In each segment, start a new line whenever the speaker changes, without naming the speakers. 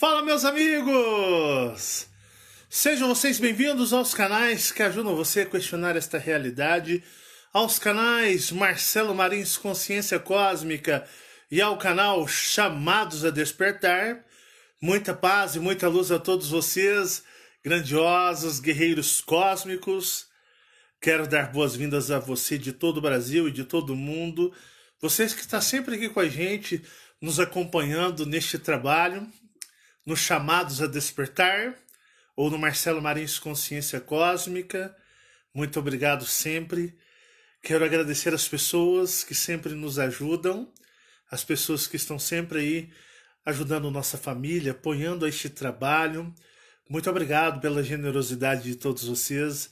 Fala, meus amigos! Sejam vocês bem-vindos aos canais que ajudam você a questionar esta realidade, aos canais Marcelo Marins Consciência Cósmica e ao canal Chamados a Despertar. Muita paz e muita luz a todos vocês, grandiosos guerreiros cósmicos. Quero dar boas-vindas a você de todo o Brasil e de todo o mundo. Vocês que estão sempre aqui com a gente, nos acompanhando neste trabalho no Chamados a Despertar ou no Marcelo Marins Consciência Cósmica. Muito obrigado sempre. Quero agradecer as pessoas que sempre nos ajudam, as pessoas que estão sempre aí ajudando nossa família, apoiando este trabalho. Muito obrigado pela generosidade de todos vocês.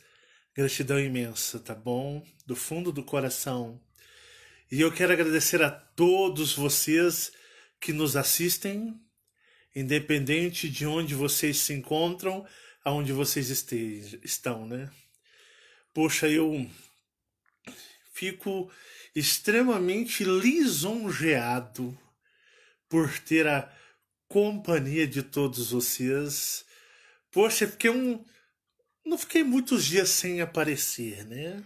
Gratidão imensa, tá bom? Do fundo do coração. E eu quero agradecer a todos vocês que nos assistem independente de onde vocês se encontram, aonde vocês estejam, estão, né? Poxa, eu fico extremamente lisonjeado por ter a companhia de todos vocês. Poxa, fiquei é um não fiquei muitos dias sem aparecer, né?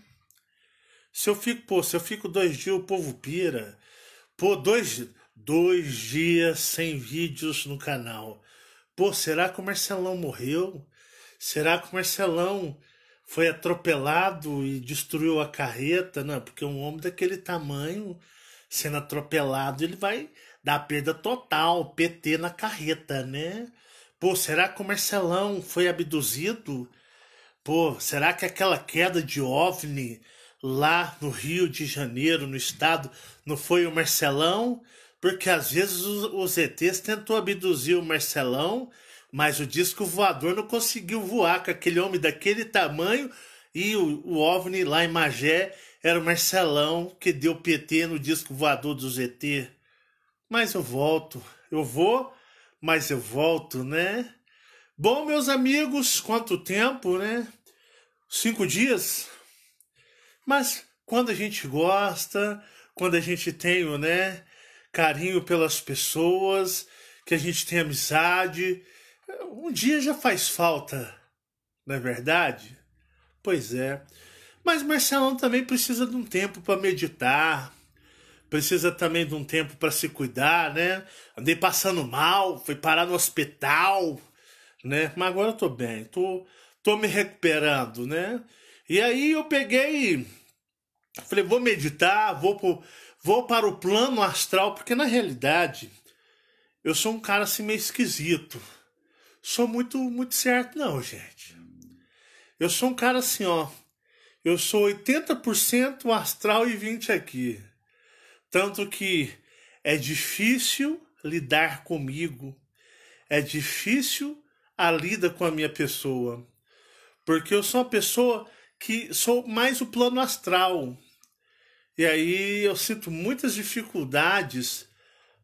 Se eu fico, pô, se eu fico dois dias, o povo pira. Pô, dois, Dois dias sem vídeos no canal. Pô, será que o Marcelão morreu? Será que o Marcelão foi atropelado e destruiu a carreta? Não, porque um homem daquele tamanho sendo atropelado, ele vai dar perda total, PT na carreta, né? Pô, será que o Marcelão foi abduzido? Pô, será que aquela queda de OVNI lá no Rio de Janeiro, no estado, não foi o Marcelão? Porque às vezes os ETs tentou abduzir o Marcelão, mas o disco voador não conseguiu voar com aquele homem daquele tamanho e o, o OVNI lá em Magé era o Marcelão que deu PT no disco voador do ZT. Mas eu volto, eu vou, mas eu volto, né? Bom, meus amigos, quanto tempo, né? Cinco dias? Mas quando a gente gosta, quando a gente tem, né? carinho pelas pessoas, que a gente tem amizade. Um dia já faz falta, não é verdade? Pois é. Mas Marcelão também precisa de um tempo para meditar, precisa também de um tempo para se cuidar, né? Andei passando mal, fui parar no hospital, né? Mas agora eu tô bem, tô, tô me recuperando, né? E aí eu peguei, falei, vou meditar, vou pro, Vou para o plano astral, porque na realidade eu sou um cara assim meio esquisito. Sou muito, muito certo, não, gente. Eu sou um cara assim, ó. Eu sou 80% astral e 20 aqui. Tanto que é difícil lidar comigo. É difícil a lida com a minha pessoa. Porque eu sou uma pessoa que sou mais o plano astral. E aí eu sinto muitas dificuldades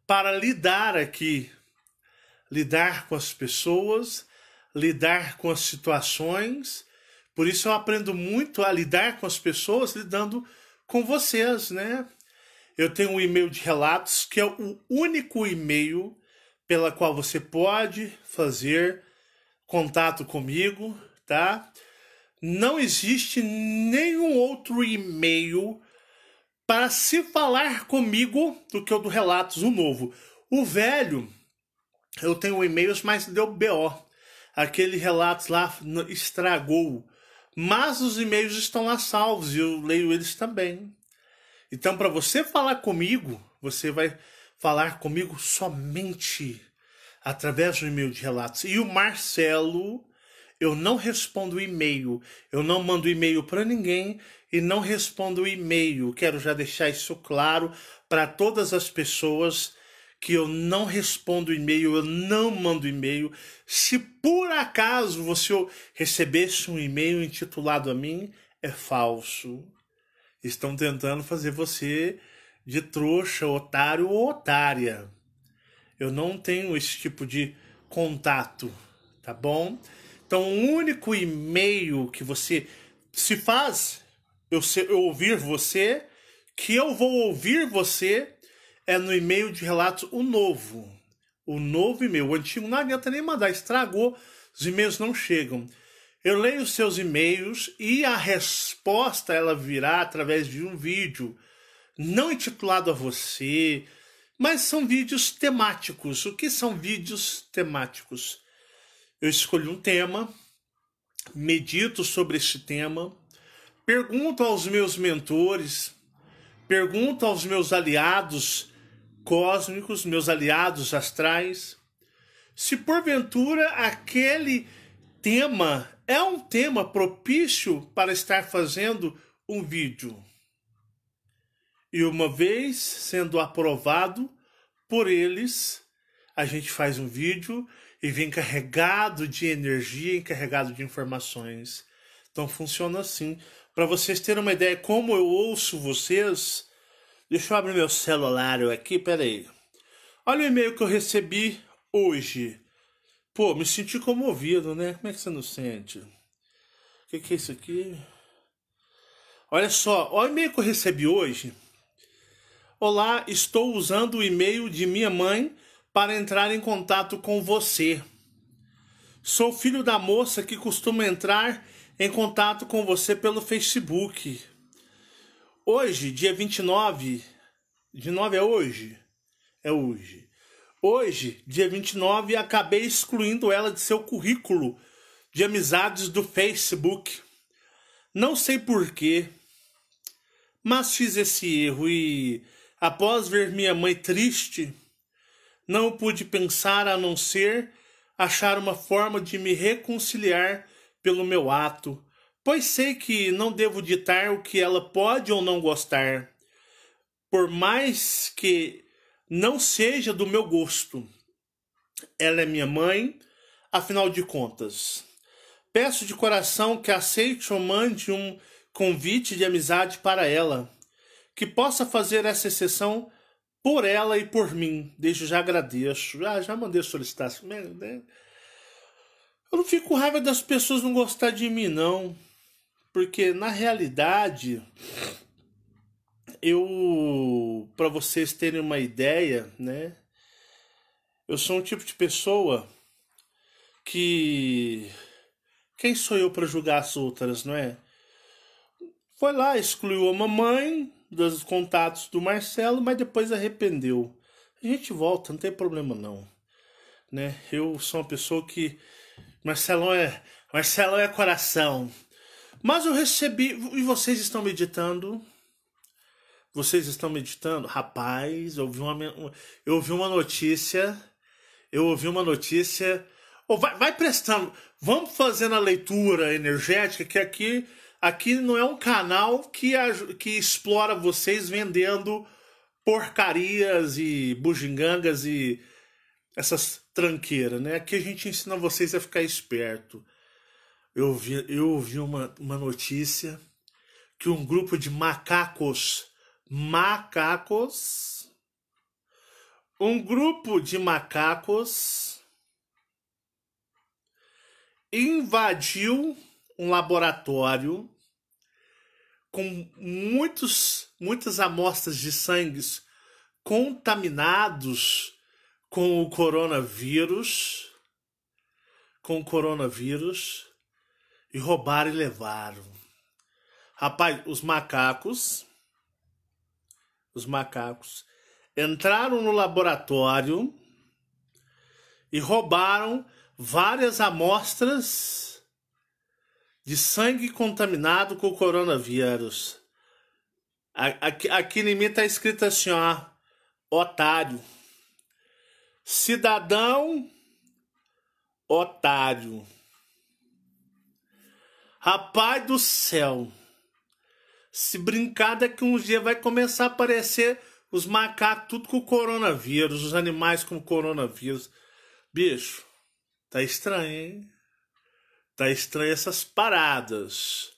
para lidar aqui, lidar com as pessoas, lidar com as situações. Por isso eu aprendo muito a lidar com as pessoas lidando com vocês, né? Eu tenho um e-mail de relatos que é o único e-mail pela qual você pode fazer contato comigo, tá? Não existe nenhum outro e-mail para se falar comigo do que o do Relatos, o novo. O velho, eu tenho e-mails, mas deu BO. Aquele relato lá estragou. Mas os e-mails estão lá salvos e eu leio eles também. Então, para você falar comigo, você vai falar comigo somente através do e-mail de relatos. E o Marcelo, eu não respondo e-mail, eu não mando e-mail para ninguém, e não respondo e-mail. Quero já deixar isso claro para todas as pessoas que eu não respondo e-mail, eu não mando e-mail. Se por acaso você recebesse um e-mail intitulado a mim, é falso. Estão tentando fazer você de trouxa, otário ou otária. Eu não tenho esse tipo de contato, tá bom? Então, o único e-mail que você se faz eu, ser, eu ouvir você, que eu vou ouvir você, é no e-mail de relatos o novo. O novo e-mail. O antigo não adianta nem mandar, estragou, os e-mails não chegam. Eu leio os seus e-mails e a resposta ela virá através de um vídeo, não intitulado a você, mas são vídeos temáticos. O que são vídeos temáticos? Eu escolho um tema, medito sobre esse tema, Pergunto aos meus mentores, pergunto aos meus aliados cósmicos, meus aliados astrais, se porventura aquele tema é um tema propício para estar fazendo um vídeo. E uma vez sendo aprovado por eles, a gente faz um vídeo e vem carregado de energia, carregado de informações. Então funciona assim para vocês terem uma ideia como eu ouço vocês, deixa eu abrir meu celular aqui, peraí. Olha o e-mail que eu recebi hoje. Pô, me senti comovido, né? Como é que você não sente? O que, que é isso aqui? Olha só, olha o e-mail que eu recebi hoje. Olá, estou usando o e-mail de minha mãe para entrar em contato com você. Sou filho da moça que costuma entrar em contato com você pelo Facebook. Hoje, dia 29, 29 é hoje? É hoje. Hoje, dia 29, acabei excluindo ela de seu currículo de amizades do Facebook. Não sei porquê, mas fiz esse erro e, após ver minha mãe triste, não pude pensar a não ser achar uma forma de me reconciliar pelo meu ato, pois sei que não devo ditar o que ela pode ou não gostar, por mais que não seja do meu gosto. Ela é minha mãe, afinal de contas. Peço de coração que aceite ou mande um convite de amizade para ela, que possa fazer essa exceção por ela e por mim. Desde já agradeço. Já, ah, já mandei solicitação. Eu não fico com raiva das pessoas não gostar de mim, não. Porque na realidade, eu. para vocês terem uma ideia, né? Eu sou um tipo de pessoa que. Quem sou eu para julgar as outras, não é? Foi lá, excluiu a mamãe dos contatos do Marcelo, mas depois arrependeu. A gente volta, não tem problema não. Né? Eu sou uma pessoa que Marcelão é, Marcelão é coração. Mas eu recebi. E vocês estão meditando? Vocês estão meditando? Rapaz, eu ouvi uma, eu ouvi uma notícia. Eu ouvi uma notícia. Oh, vai, vai prestando. Vamos fazendo a leitura energética, que aqui, aqui não é um canal que, que explora vocês vendendo porcarias e bugigangas e essas tranqueira, né? Aqui a gente ensina vocês a ficar esperto. Eu vi, eu ouvi uma, uma notícia que um grupo de macacos, macacos, um grupo de macacos invadiu um laboratório com muitos, muitas amostras de sangue contaminados com o coronavírus, com o coronavírus, e roubaram e levaram. Rapaz, os macacos, os macacos entraram no laboratório e roubaram várias amostras de sangue contaminado com o coronavírus. Aqui, aqui em mim tá escrito assim, ó, otário. Cidadão otário. Rapaz do céu. Se brincar daqui um dia vai começar a aparecer os macacos tudo com coronavírus, os animais com coronavírus. Bicho, tá estranho, hein? Tá estranho essas paradas.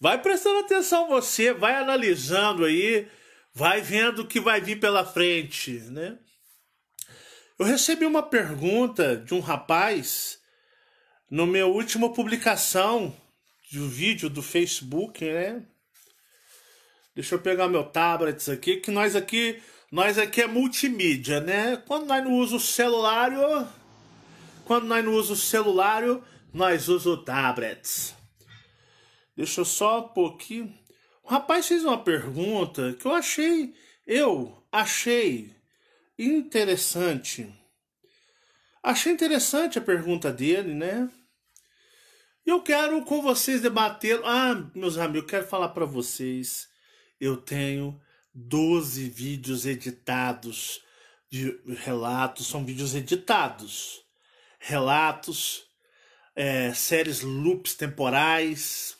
Vai prestando atenção você, vai analisando aí, vai vendo o que vai vir pela frente, né? Eu recebi uma pergunta de um rapaz no meu última publicação de um vídeo do Facebook, né? Deixa eu pegar meu tablet aqui, que nós aqui, nós aqui é multimídia, né? Quando nós não usa o celular, quando nós não usa o celular, nós usa o tablet. Deixa eu só um pouquinho. O rapaz fez uma pergunta que eu achei, eu achei interessante. Achei interessante a pergunta dele, né? E eu quero com vocês debater. Ah, meus amigos, eu quero falar para vocês. Eu tenho 12 vídeos editados de relatos, são vídeos editados. Relatos, é, séries loops temporais,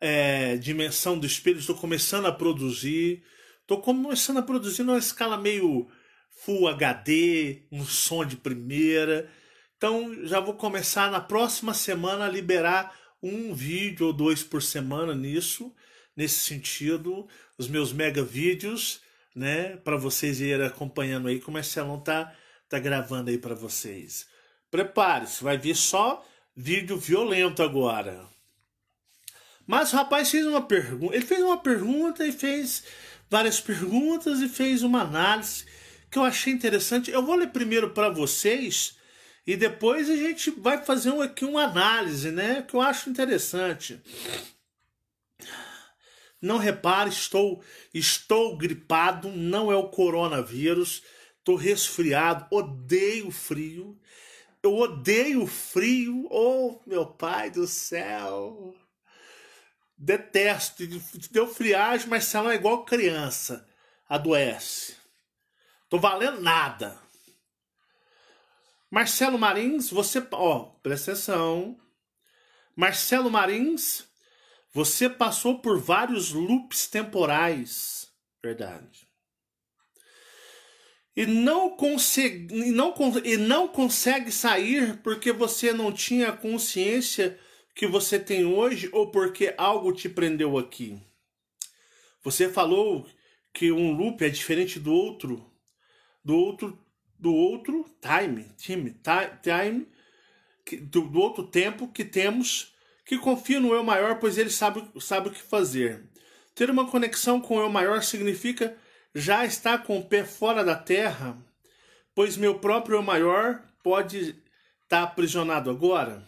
é, dimensão do espelho, estou começando a produzir. Estou começando a produzir numa escala meio Full HD, um som de primeira. Então já vou começar na próxima semana a liberar um vídeo ou dois por semana nisso, nesse sentido, os meus mega vídeos, né, para vocês irem acompanhando aí como é que ela tá tá gravando aí para vocês. Prepare-se, vai vir só vídeo violento agora. Mas o rapaz fez uma pergunta, ele fez uma pergunta e fez várias perguntas e fez uma análise que eu achei interessante. Eu vou ler primeiro para vocês e depois a gente vai fazer um, aqui uma análise, né? Que eu acho interessante. Não repare, estou estou gripado, não é o coronavírus, estou resfriado, odeio frio. Eu odeio frio, oh meu pai do céu. Detesto, deu friagem, mas ela é igual criança, adoece. Tô valendo nada. Marcelo Marins, você. Ó, presta atenção. Marcelo Marins, você passou por vários loops temporais. Verdade. E não, consegui, não, e não consegue sair porque você não tinha a consciência que você tem hoje ou porque algo te prendeu aqui. Você falou que um loop é diferente do outro, do outro do outro time, time, time que, do, do, outro tempo que temos, que confia no eu maior, pois ele sabe, sabe o que fazer. Ter uma conexão com o eu maior significa já estar com o pé fora da terra, pois meu próprio eu maior pode estar aprisionado agora.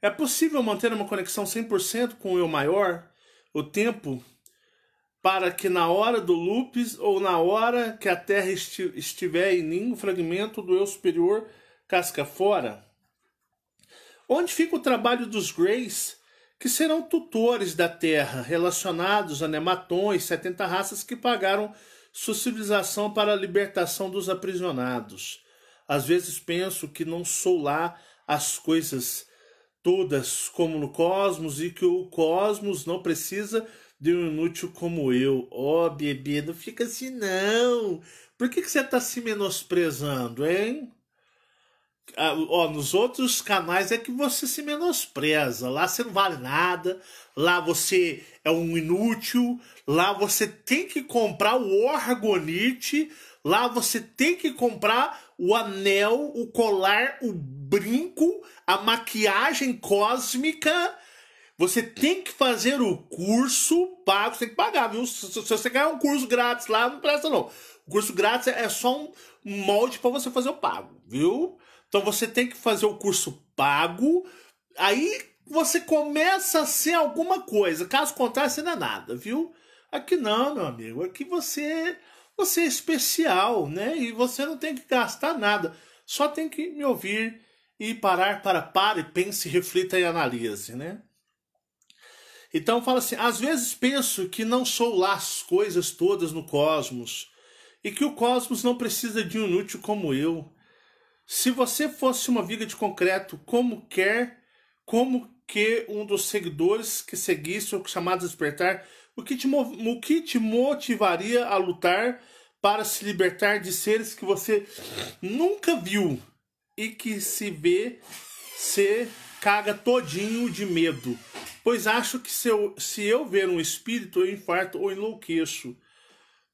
É possível manter uma conexão 100% com o eu maior o tempo para que na hora do lupis ou na hora que a terra esti estiver em mim, o fragmento do eu superior casca fora? Onde fica o trabalho dos Greys, que serão tutores da terra, relacionados a nematões, 70 raças que pagaram sua civilização para a libertação dos aprisionados? Às vezes penso que não sou lá as coisas todas como no cosmos e que o cosmos não precisa de um inútil como eu. Ó, oh, bebê, não fica assim não. Por que, que você tá se menosprezando, hein? Ah, ó, nos outros canais é que você se menospreza. Lá você não vale nada. Lá você é um inútil. Lá você tem que comprar o orgonite. Lá você tem que comprar o anel, o colar, o brinco, a maquiagem cósmica você tem que fazer o curso pago, você tem que pagar, viu? Se, se, se você ganhar um curso grátis lá, não presta não. O curso grátis é, só um molde para você fazer o pago, viu? Então você tem que fazer o curso pago, aí você começa a ser alguma coisa. Caso contrário, você não é nada, viu? Aqui não, meu amigo. Aqui você, você é especial, né? E você não tem que gastar nada. Só tem que me ouvir e parar para para e pense, reflita e analise, né? Então fala assim: às vezes penso que não sou lá as coisas todas no cosmos e que o cosmos não precisa de um inútil como eu. Se você fosse uma viga de concreto, como quer, como que um dos seguidores que seguisse o chamado despertar, o que, te, o que te motivaria a lutar para se libertar de seres que você nunca viu e que se vê se caga todinho de medo pois acho que se eu, se eu ver um espírito, eu infarto ou enlouqueço.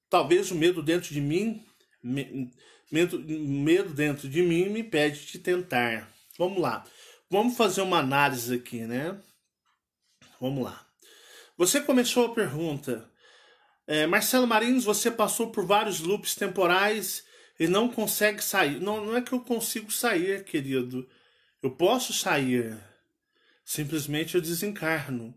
Talvez o medo dentro de mim, me, medo, medo dentro de mim me pede de tentar. Vamos lá. Vamos fazer uma análise aqui, né? Vamos lá. Você começou a pergunta. É, Marcelo Marinhos, você passou por vários loops temporais e não consegue sair. Não, não é que eu consigo sair, querido. Eu posso sair. Simplesmente eu desencarno.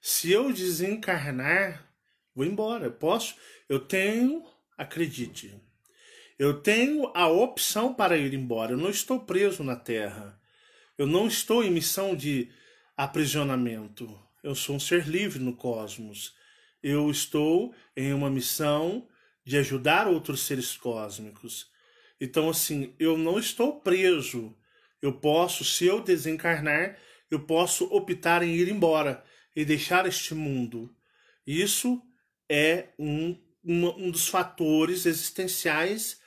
Se eu desencarnar, vou embora. Eu posso, eu tenho, acredite, eu tenho a opção para ir embora. Eu não estou preso na Terra. Eu não estou em missão de aprisionamento. Eu sou um ser livre no cosmos. Eu estou em uma missão de ajudar outros seres cósmicos. Então, assim, eu não estou preso. Eu posso, se eu desencarnar, eu posso optar em ir embora e deixar este mundo. Isso é um, um dos fatores existenciais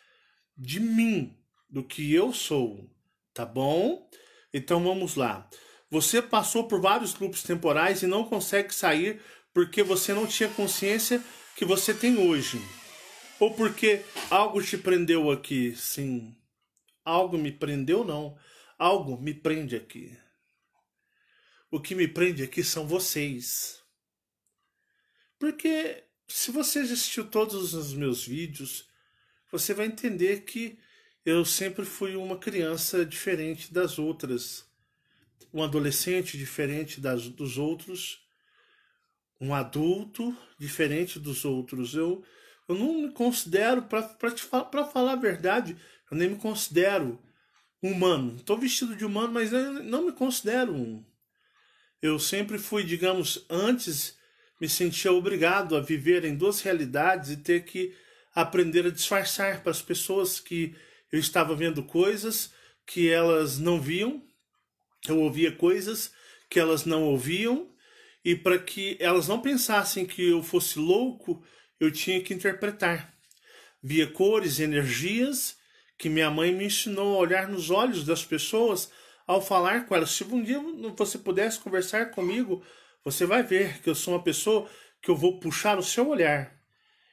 de mim, do que eu sou, tá bom? Então vamos lá. Você passou por vários grupos temporais e não consegue sair porque você não tinha consciência que você tem hoje. Ou porque algo te prendeu aqui, sim. Algo me prendeu, não. Algo me prende aqui. O que me prende aqui são vocês. Porque se você assistiu todos os meus vídeos, você vai entender que eu sempre fui uma criança diferente das outras, um adolescente diferente das, dos outros, um adulto diferente dos outros. Eu, eu não me considero, para falar a verdade, eu nem me considero humano. Estou vestido de humano, mas não me considero um. Eu sempre fui, digamos, antes me sentia obrigado a viver em duas realidades e ter que aprender a disfarçar para as pessoas que eu estava vendo coisas que elas não viam, eu ouvia coisas que elas não ouviam, e para que elas não pensassem que eu fosse louco, eu tinha que interpretar. Via cores, energias que minha mãe me ensinou a olhar nos olhos das pessoas ao falar com ela. Se um dia você pudesse conversar comigo, você vai ver que eu sou uma pessoa que eu vou puxar o seu olhar.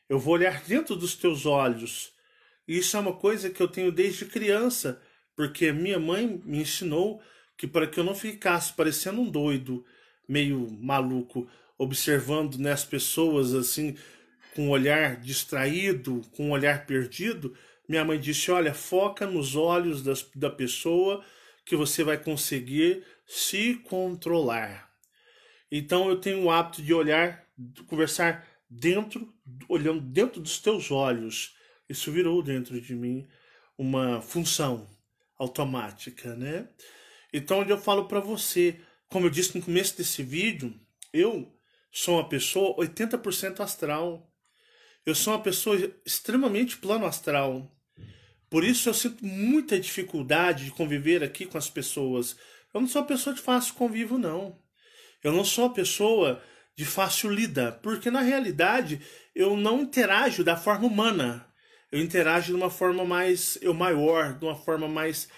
Eu vou olhar dentro dos teus olhos. E isso é uma coisa que eu tenho desde criança, porque minha mãe me ensinou que para que eu não ficasse parecendo um doido, meio maluco, observando né, as pessoas assim, com um olhar distraído, com um olhar perdido, minha mãe disse: Olha, foca nos olhos das, da pessoa que você vai conseguir se controlar. Então eu tenho o hábito de olhar, de conversar dentro, olhando dentro dos teus olhos. Isso virou dentro de mim uma função automática, né? Então eu falo para você, como eu disse no começo desse vídeo, eu sou uma pessoa 80% astral. Eu sou uma pessoa extremamente plano astral. Por isso eu sinto muita dificuldade de conviver aqui com as pessoas. Eu não sou uma pessoa de fácil convívio, não. Eu não sou uma pessoa de fácil lida, porque na realidade eu não interajo da forma humana. Eu interajo de uma forma mais eu maior, de uma forma mais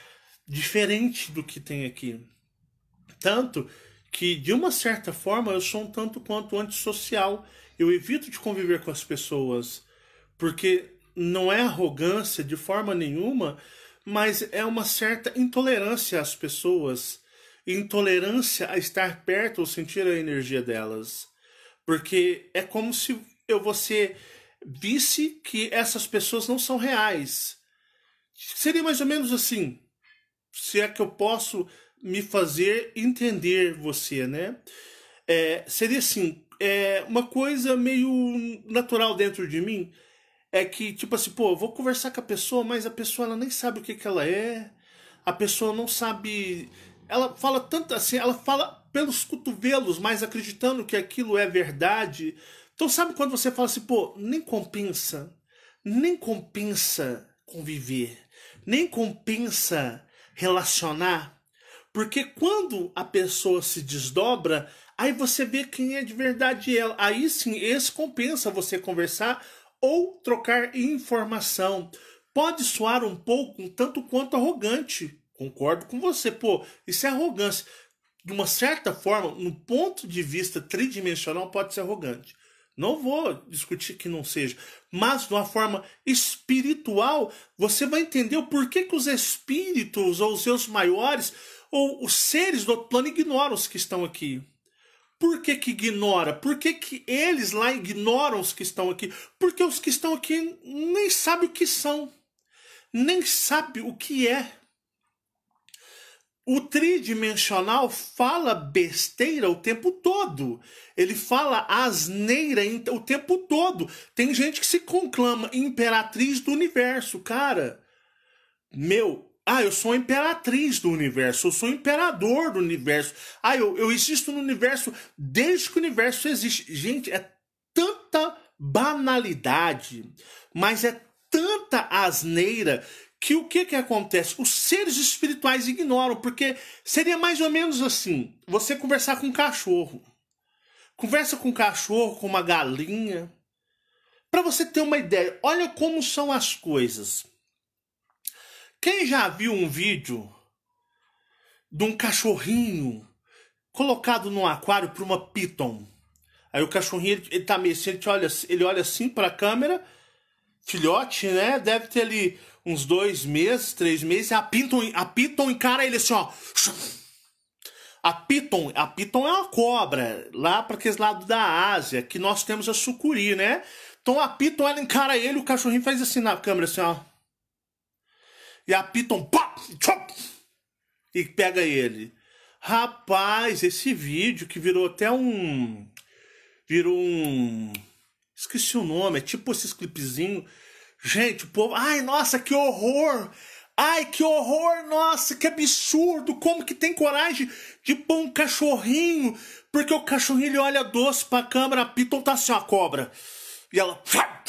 diferente do que tem aqui. Tanto que de uma certa forma eu sou um tanto quanto antissocial. Eu evito de conviver com as pessoas, porque não é arrogância de forma nenhuma, mas é uma certa intolerância às pessoas, intolerância a estar perto ou sentir a energia delas. Porque é como se eu você visse que essas pessoas não são reais. Seria mais ou menos assim, se é que eu posso me fazer entender você, né? É, seria assim, é uma coisa meio natural dentro de mim, é que, tipo assim, pô, vou conversar com a pessoa, mas a pessoa ela nem sabe o que, que ela é, a pessoa não sabe. Ela fala tanto assim, ela fala pelos cotovelos, mas acreditando que aquilo é verdade. Então, sabe quando você fala assim, pô, nem compensa, nem compensa conviver, nem compensa relacionar, porque quando a pessoa se desdobra, aí você vê quem é de verdade ela. Aí sim, esse compensa você conversar ou trocar informação. Pode soar um pouco, um tanto quanto arrogante. Concordo com você, pô, isso é arrogância. De uma certa forma, no ponto de vista tridimensional, pode ser arrogante. Não vou discutir que não seja, mas de uma forma espiritual, você vai entender o porquê que os espíritos ou os seus maiores ou os seres do outro plano ignoram os que estão aqui. Por que, que ignora? Por que, que eles lá ignoram os que estão aqui? Porque os que estão aqui nem sabem o que são, nem sabem o que é. O tridimensional fala besteira o tempo todo. Ele fala asneira o tempo todo. Tem gente que se conclama imperatriz do universo, cara. Meu, ah, eu sou imperatriz do universo, eu sou imperador do universo. Ah, eu, eu existo no universo desde que o universo existe. Gente, é tanta banalidade, mas é tanta asneira que o que, que acontece? Os seres espirituais ignoram, porque seria mais ou menos assim: você conversar com um cachorro. Conversa com um cachorro, com uma galinha. Para você ter uma ideia, olha como são as coisas. Quem já viu um vídeo de um cachorrinho colocado num aquário por uma piton? Aí o cachorrinho, ele, ele tá meio assim, ele olha, ele olha assim pra câmera, filhote, né? Deve ter ali uns dois meses, três meses, a piton, a piton encara ele assim, ó. A piton, a piton é uma cobra, lá para aqueles lados da Ásia, que nós temos a sucuri, né? Então a piton, ela encara ele, o cachorrinho faz assim na câmera, assim, ó e apita um pop, tchop, e pega ele. Rapaz, esse vídeo que virou até um. Virou um. Esqueci o nome, é tipo esses clipezinhos. Gente, o povo. Ai, nossa, que horror! Ai, que horror! Nossa, que absurdo! Como que tem coragem de pôr um cachorrinho? Porque o cachorrinho ele olha doce pra câmera, Piton tá assim, uma cobra. E ela.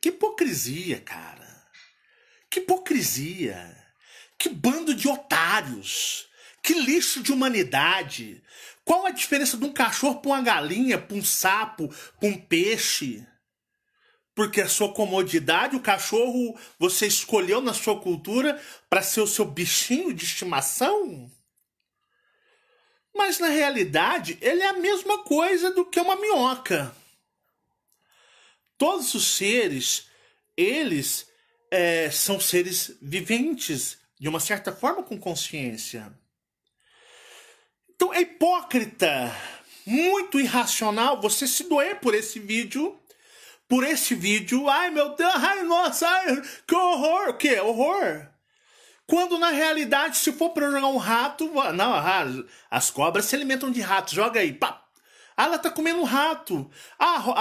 Que hipocrisia, cara. Que hipocrisia! Que bando de otários! Que lixo de humanidade! Qual a diferença de um cachorro para uma galinha, para um sapo, para um peixe? Porque a sua comodidade, o cachorro você escolheu na sua cultura para ser o seu bichinho de estimação? Mas na realidade, ele é a mesma coisa do que uma minhoca. Todos os seres, eles é, são seres viventes, de uma certa forma, com consciência. Então é hipócrita, muito irracional você se doer por esse vídeo. Por esse vídeo, ai meu Deus, ai nossa, ai, que horror, que horror. Quando na realidade, se for para jogar um rato, ah, não, ah, as cobras se alimentam de rato, joga aí, pá. Ah, ela tá comendo um rato. Ah, a,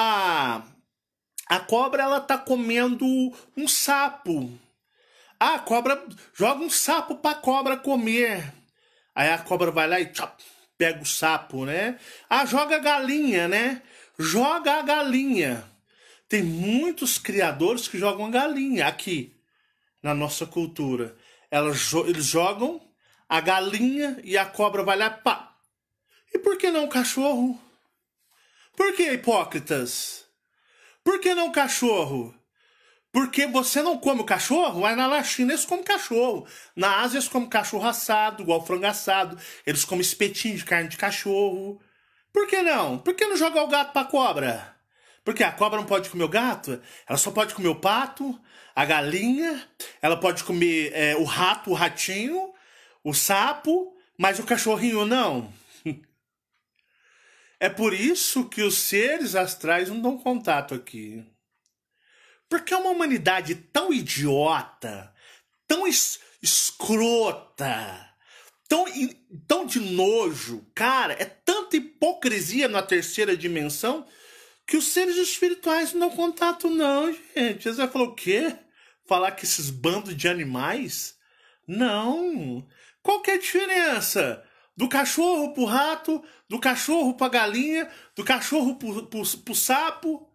ah, a cobra ela tá comendo um sapo. Ah, a cobra joga um sapo pra cobra comer. Aí a cobra vai lá e tchop, pega o sapo, né? Ah, joga a galinha, né? Joga a galinha. Tem muitos criadores que jogam a galinha aqui na nossa cultura. Elas, eles jogam a galinha e a cobra vai lá pá. E por que não o cachorro? Por que hipócritas? Por que não cachorro? Porque você não come o cachorro, Aí na China eles comem cachorro. Na Ásia eles comem cachorro assado, igual frango assado. Eles comem espetinho de carne de cachorro. Por que não? Por que não jogar o gato pra cobra? Porque a cobra não pode comer o gato, ela só pode comer o pato, a galinha, ela pode comer é, o rato, o ratinho, o sapo, mas o cachorrinho não. É por isso que os seres astrais não dão contato aqui. Porque é uma humanidade tão idiota, tão es escrota, tão, tão de nojo, cara, é tanta hipocrisia na terceira dimensão que os seres espirituais não dão contato, não, gente. Você vai falar o quê? Falar que esses bandos de animais? Não. Qual que é a diferença do cachorro pro rato, do cachorro pra galinha, do cachorro pro, pro, pro sapo.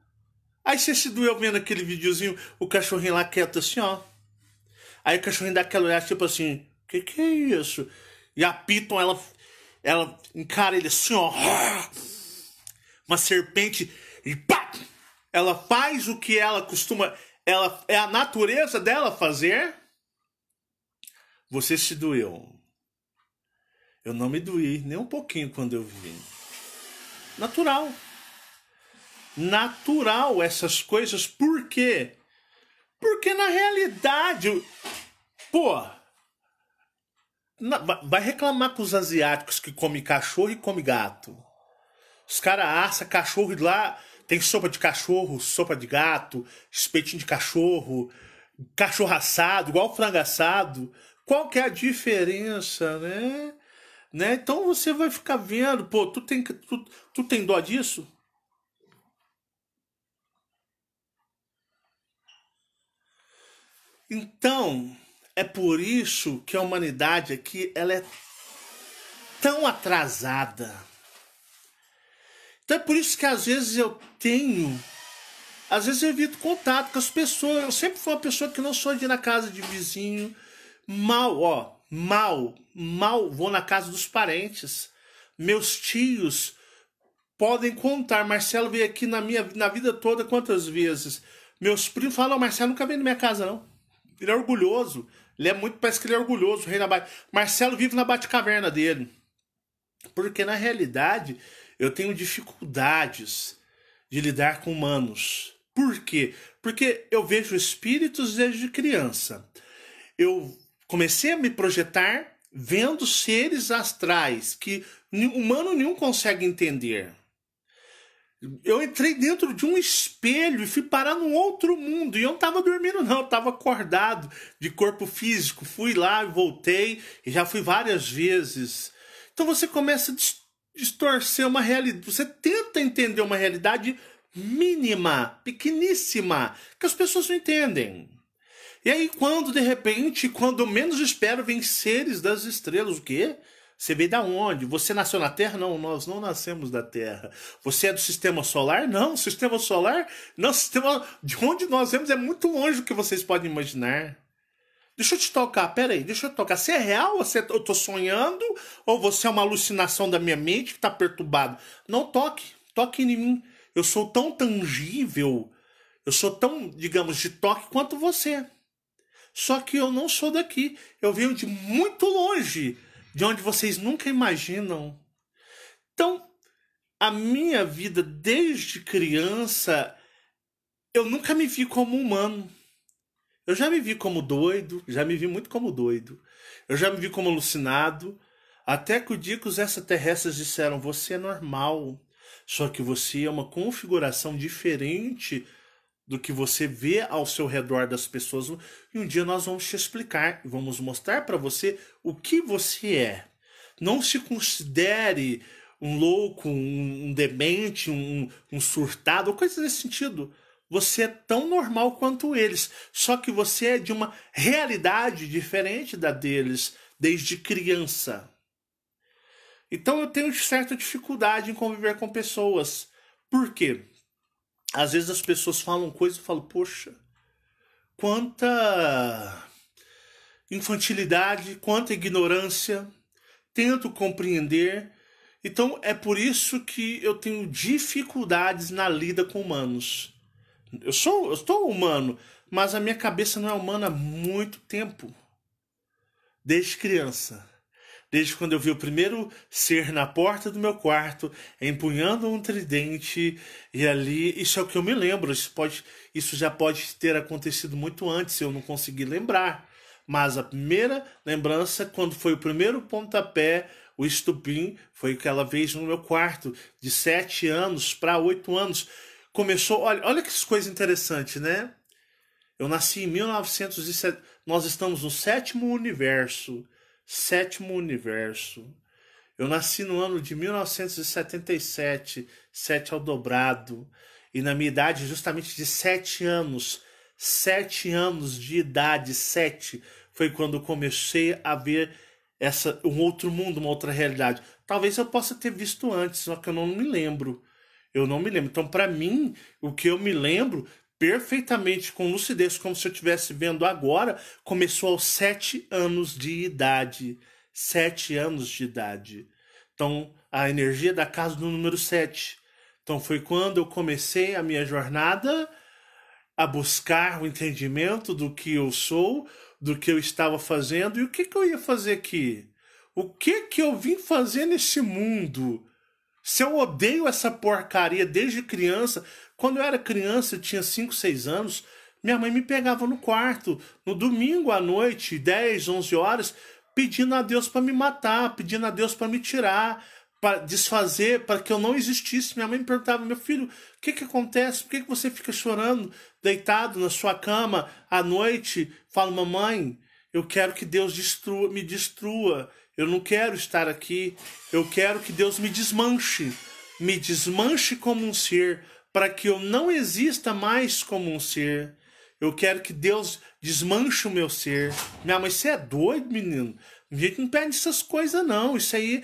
Aí você se doeu vendo aquele videozinho, o cachorrinho lá quieto assim, ó. Aí o cachorrinho dá aquela olhada tipo assim, que que é isso? E a Piton, ela, ela encara ele assim, ó. Uma serpente e pá! Ela faz o que ela costuma, ela é a natureza dela fazer. Você se doeu. Eu não me doí nem um pouquinho quando eu vi. Natural. Natural essas coisas, por quê? Porque na realidade, pô, vai reclamar com os asiáticos que come cachorro e come gato. Os caras assam cachorro e lá tem sopa de cachorro, sopa de gato, espetinho de cachorro, cachorro assado, igual frango assado. Qual que é a diferença, né? Né? Então você vai ficar vendo, pô, tu tem, tu, tu tem dó disso? Então, é por isso que a humanidade aqui ela é tão atrasada. Então é por isso que às vezes eu tenho, às vezes eu evito contato com as pessoas. Eu sempre fui uma pessoa que não sou de ir na casa de vizinho, mal, ó mal, mal vou na casa dos parentes. Meus tios podem contar. Marcelo veio aqui na minha na vida toda quantas vezes. Meus primos falam, Marcelo nunca veio na minha casa, não. Ele é orgulhoso. Ele é muito, parece que ele é orgulhoso, rei da bate. Marcelo vive na bate-caverna dele. Porque na realidade, eu tenho dificuldades de lidar com humanos. Por quê? Porque eu vejo espíritos desde criança. Eu comecei a me projetar vendo seres astrais que humano nenhum consegue entender. Eu entrei dentro de um espelho e fui parar num outro mundo. E eu não estava dormindo, não, eu estava acordado de corpo físico. Fui lá e voltei, e já fui várias vezes. Então você começa a distorcer uma realidade. Você tenta entender uma realidade mínima, pequeníssima, que as pessoas não entendem. E aí, quando de repente, quando menos espero, vem seres das estrelas, o quê? Você veio da onde? Você nasceu na Terra? Não, nós não nascemos da Terra. Você é do sistema solar? Não, sistema solar? Não, sistema. De onde nós vemos é muito longe do que vocês podem imaginar. Deixa eu te tocar, peraí, deixa eu tocar. Você é real? Você, eu tô sonhando? Ou você é uma alucinação da minha mente que tá perturbado? Não toque, toque em mim. Eu sou tão tangível, eu sou tão, digamos, de toque quanto você. Só que eu não sou daqui. Eu venho de muito longe, de onde vocês nunca imaginam. Então, a minha vida desde criança, eu nunca me vi como humano. Eu já me vi como doido, já me vi muito como doido. Eu já me vi como alucinado. Até que o dia que os extraterrestres disseram: Você é normal, só que você é uma configuração diferente do que você vê ao seu redor das pessoas. E um dia nós vamos te explicar, vamos mostrar para você o que você é. Não se considere um louco, um, um demente, um, um surtado, coisas nesse sentido. Você é tão normal quanto eles, só que você é de uma realidade diferente da deles desde criança. Então eu tenho certa dificuldade em conviver com pessoas. Por quê? às vezes as pessoas falam coisas e falam, poxa, quanta infantilidade, quanta ignorância, tento compreender. Então é por isso que eu tenho dificuldades na lida com humanos. Eu sou, eu estou humano, mas a minha cabeça não é humana há muito tempo, desde criança desde quando eu vi o primeiro ser na porta do meu quarto, empunhando um tridente, e ali. Isso é o que eu me lembro. Isso, pode, isso já pode ter acontecido muito antes, eu não consegui lembrar. Mas a primeira lembrança, quando foi o primeiro pontapé, o estupim, foi aquela vez no meu quarto, de sete anos para oito anos. Começou, olha, olha que coisa interessante, né? Eu nasci em 1907. Nós estamos no sétimo universo sétimo universo. Eu nasci no ano de 1977, sete ao dobrado, e na minha idade, justamente de sete anos, sete anos de idade, sete foi quando comecei a ver essa um outro mundo, uma outra realidade. Talvez eu possa ter visto antes, só que eu não me lembro. Eu não me lembro. Então, para mim, o que eu me lembro perfeitamente com lucidez, como se eu estivesse vendo agora, começou aos sete anos de idade. Sete anos de idade. Então, a energia da casa do número sete. Então, foi quando eu comecei a minha jornada a buscar o entendimento do que eu sou, do que eu estava fazendo e o que, que eu ia fazer aqui. O que, que eu vim fazer nesse mundo? Se eu odeio essa porcaria desde criança, quando eu era criança, eu tinha 5, 6 anos, minha mãe me pegava no quarto, no domingo à noite, 10, 11 horas, pedindo a Deus para me matar, pedindo a Deus para me tirar, para desfazer, para que eu não existisse. Minha mãe me perguntava: meu filho, o que, que acontece? Por que, que você fica chorando, deitado na sua cama à noite? Falo, mamãe, eu quero que Deus destrua, me destrua, eu não quero estar aqui. Eu quero que Deus me desmanche, me desmanche como um ser, para que eu não exista mais como um ser. Eu quero que Deus desmanche o meu ser. Minha mãe, você é doido, menino. A gente não pede essas coisas, não. Isso aí,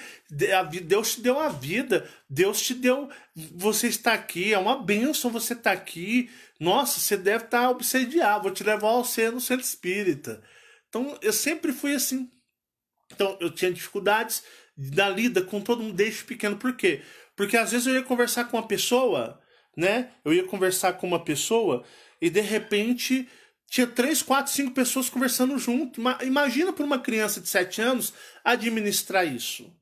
Deus te deu a vida. Deus te deu. Você está aqui. É uma bênção você estar tá aqui. Nossa, você deve estar tá obsediado. Vou te levar ao ser no centro espírita. Então, eu sempre fui assim. Então eu tinha dificuldades da lida com todo mundo desde pequeno. Por quê? Porque às vezes eu ia conversar com uma pessoa, né? Eu ia conversar com uma pessoa e de repente tinha três, quatro, cinco pessoas conversando junto. Imagina para uma criança de sete anos administrar isso.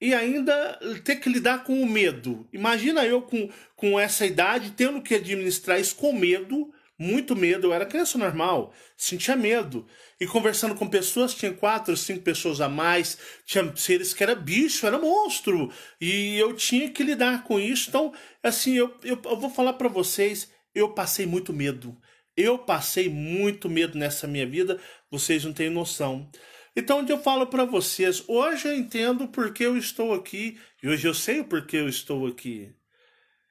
E ainda ter que lidar com o medo. Imagina eu com, com essa idade tendo que administrar isso com medo muito medo. Eu era criança normal, sentia medo. E conversando com pessoas, tinha quatro, cinco pessoas a mais, tinha seres que era bicho, era monstro. E eu tinha que lidar com isso. Então, assim, eu, eu, eu vou falar para vocês, eu passei muito medo. Eu passei muito medo nessa minha vida, vocês não têm noção. Então, onde eu falo para vocês, hoje eu entendo porque eu estou aqui e hoje eu sei o porquê eu estou aqui.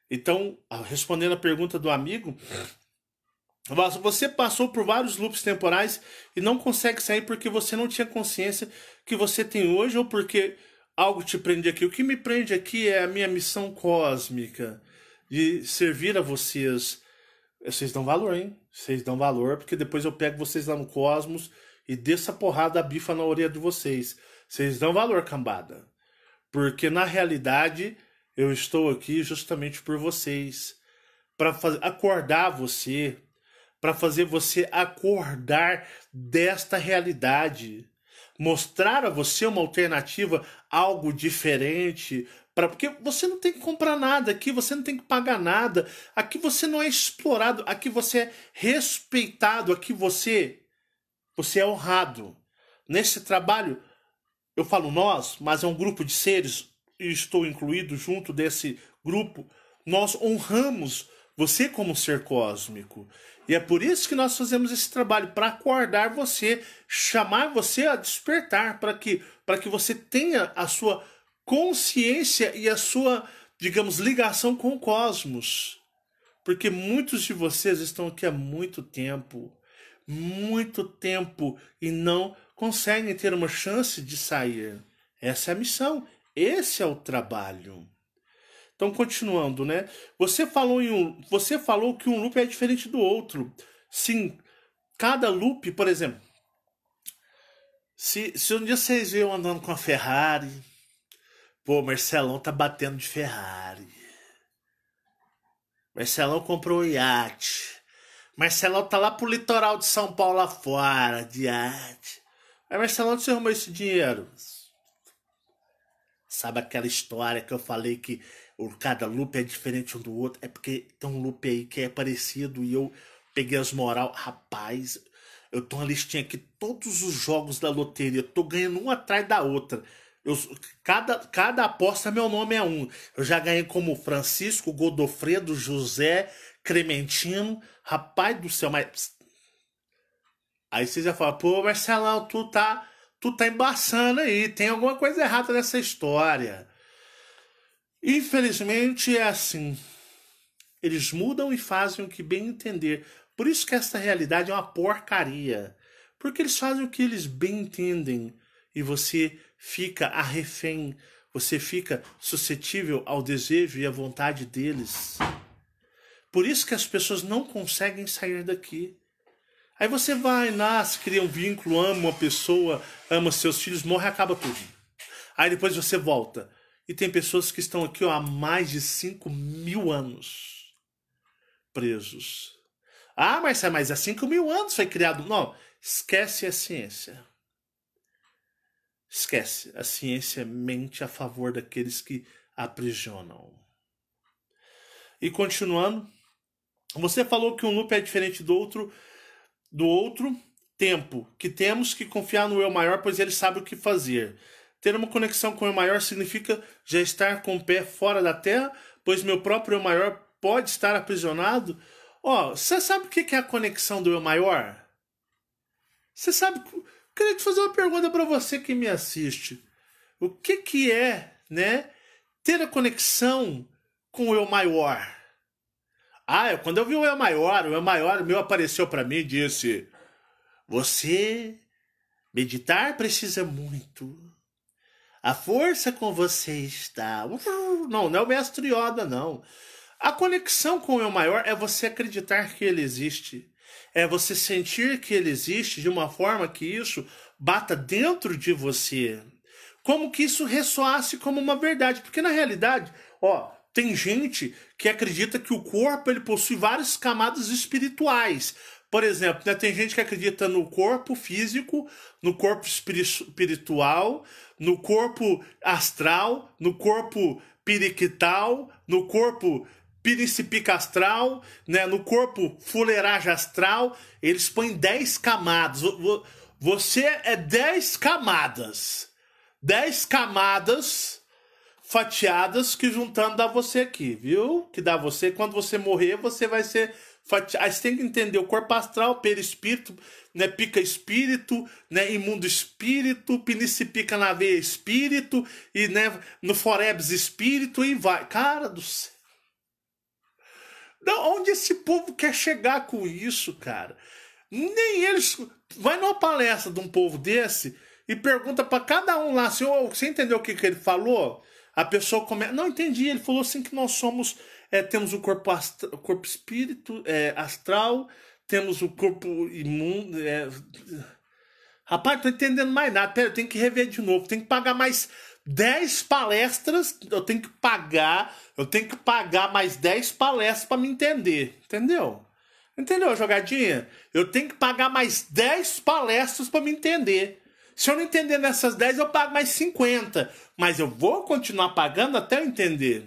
Então, respondendo a pergunta do amigo, você passou por vários loops temporais e não consegue sair porque você não tinha consciência que você tem hoje ou porque algo te prende aqui. O que me prende aqui é a minha missão cósmica de servir a vocês. É, vocês dão valor, hein? Vocês dão valor, porque depois eu pego vocês lá no cosmos e desço a porrada a bifa na orelha de vocês. Vocês dão valor, cambada. Porque na realidade eu estou aqui justamente por vocês. para acordar você, para fazer você acordar desta realidade, mostrar a você uma alternativa, algo diferente, para porque você não tem que comprar nada aqui, você não tem que pagar nada, aqui você não é explorado, aqui você é respeitado, aqui você você é honrado. Nesse trabalho, eu falo nós, mas é um grupo de seres e estou incluído junto desse grupo, nós honramos você como ser cósmico. E é por isso que nós fazemos esse trabalho para acordar você, chamar você a despertar para que para que você tenha a sua consciência e a sua, digamos, ligação com o cosmos. Porque muitos de vocês estão aqui há muito tempo, muito tempo e não conseguem ter uma chance de sair. Essa é a missão, esse é o trabalho. Então, continuando, né? Você falou, em um, você falou que um loop é diferente do outro. Sim, cada loop, por exemplo, se, se um dia vocês virem andando com a Ferrari, pô, Marcelão tá batendo de Ferrari. Marcelão comprou um iate. Marcelão tá lá pro litoral de São Paulo lá fora, de iate. Aí Marcelão, onde você arrumou esse dinheiro? Sabe aquela história que eu falei que o cada loop é diferente um do outro. É porque tem um loop aí que é parecido e eu peguei as moral. Rapaz, eu tô uma listinha aqui, todos os jogos da loteria, tô ganhando um atrás da outra. Eu, cada, cada aposta, meu nome é um. Eu já ganhei como Francisco, Godofredo, José, Clementino. Rapaz do céu, mas. Aí vocês já falam, pô, Marcelão, tu tá, tu tá embaçando aí, tem alguma coisa errada nessa história. Infelizmente é assim. Eles mudam e fazem o que bem entender. Por isso que esta realidade é uma porcaria. Porque eles fazem o que eles bem entendem e você fica refém. você fica suscetível ao desejo e à vontade deles. Por isso que as pessoas não conseguem sair daqui. Aí você vai, nasce, cria um vínculo, ama uma pessoa, ama seus filhos, morre, acaba tudo. Aí depois você volta e tem pessoas que estão aqui ó, há mais de 5 mil anos presos. Ah, mas, é mas há 5 mil anos foi criado. Não, esquece a ciência. Esquece. A ciência mente a favor daqueles que aprisionam. E continuando, você falou que um loop é diferente do outro, do outro tempo, que temos que confiar no eu maior, pois ele sabe o que fazer. Ter uma conexão com o maior significa já estar com o pé fora da terra, pois meu próprio maior pode estar aprisionado. Ó, oh, você sabe o que é a conexão do eu maior? Você sabe. Queria te fazer uma pergunta para você que me assiste. O que, que é, né, ter a conexão com o eu maior? Ah, eu, quando eu vi o eu maior, o eu maior meu apareceu para mim e disse: Você meditar precisa muito a força com você está. Uh, não, não é o mestre Yoda, não. A conexão com o eu maior é você acreditar que ele existe. É você sentir que ele existe de uma forma que isso bata dentro de você. Como que isso ressoasse como uma verdade. Porque na realidade, ó, tem gente que acredita que o corpo ele possui várias camadas espirituais. Por exemplo, né, tem gente que acredita no corpo físico, no corpo espiritual, no corpo astral, no corpo periquital, no corpo piricipica astral, né, no corpo fuleiragem astral. Eles põem 10 camadas. Você é 10 camadas. 10 camadas fatiadas que juntando dá você aqui, viu? Que dá você. Quando você morrer, você vai ser Aí você tem que entender o corpo astral, perispírito, né, pica espírito, né, imundo espírito, pica na veia espírito, e né, no forebs espírito, e vai. Cara do céu. Não, onde esse povo quer chegar com isso, cara? Nem eles. Vai numa palestra de um povo desse e pergunta para cada um lá, assim, oh, você entendeu o que, que ele falou? A pessoa começa. Não entendi, ele falou assim que nós somos é, temos o corpo, corpo espírito, é, astral, temos o corpo imundo. É... Rapaz, tô entendendo mais nada. Pera, eu tenho que rever de novo. Tenho que pagar mais 10 palestras. Eu tenho que pagar. Eu tenho que pagar mais 10 palestras para me entender. Entendeu? Entendeu, jogadinha? Eu tenho que pagar mais 10 palestras para me entender. Se eu não entender nessas 10, eu pago mais 50. Mas eu vou continuar pagando até eu entender.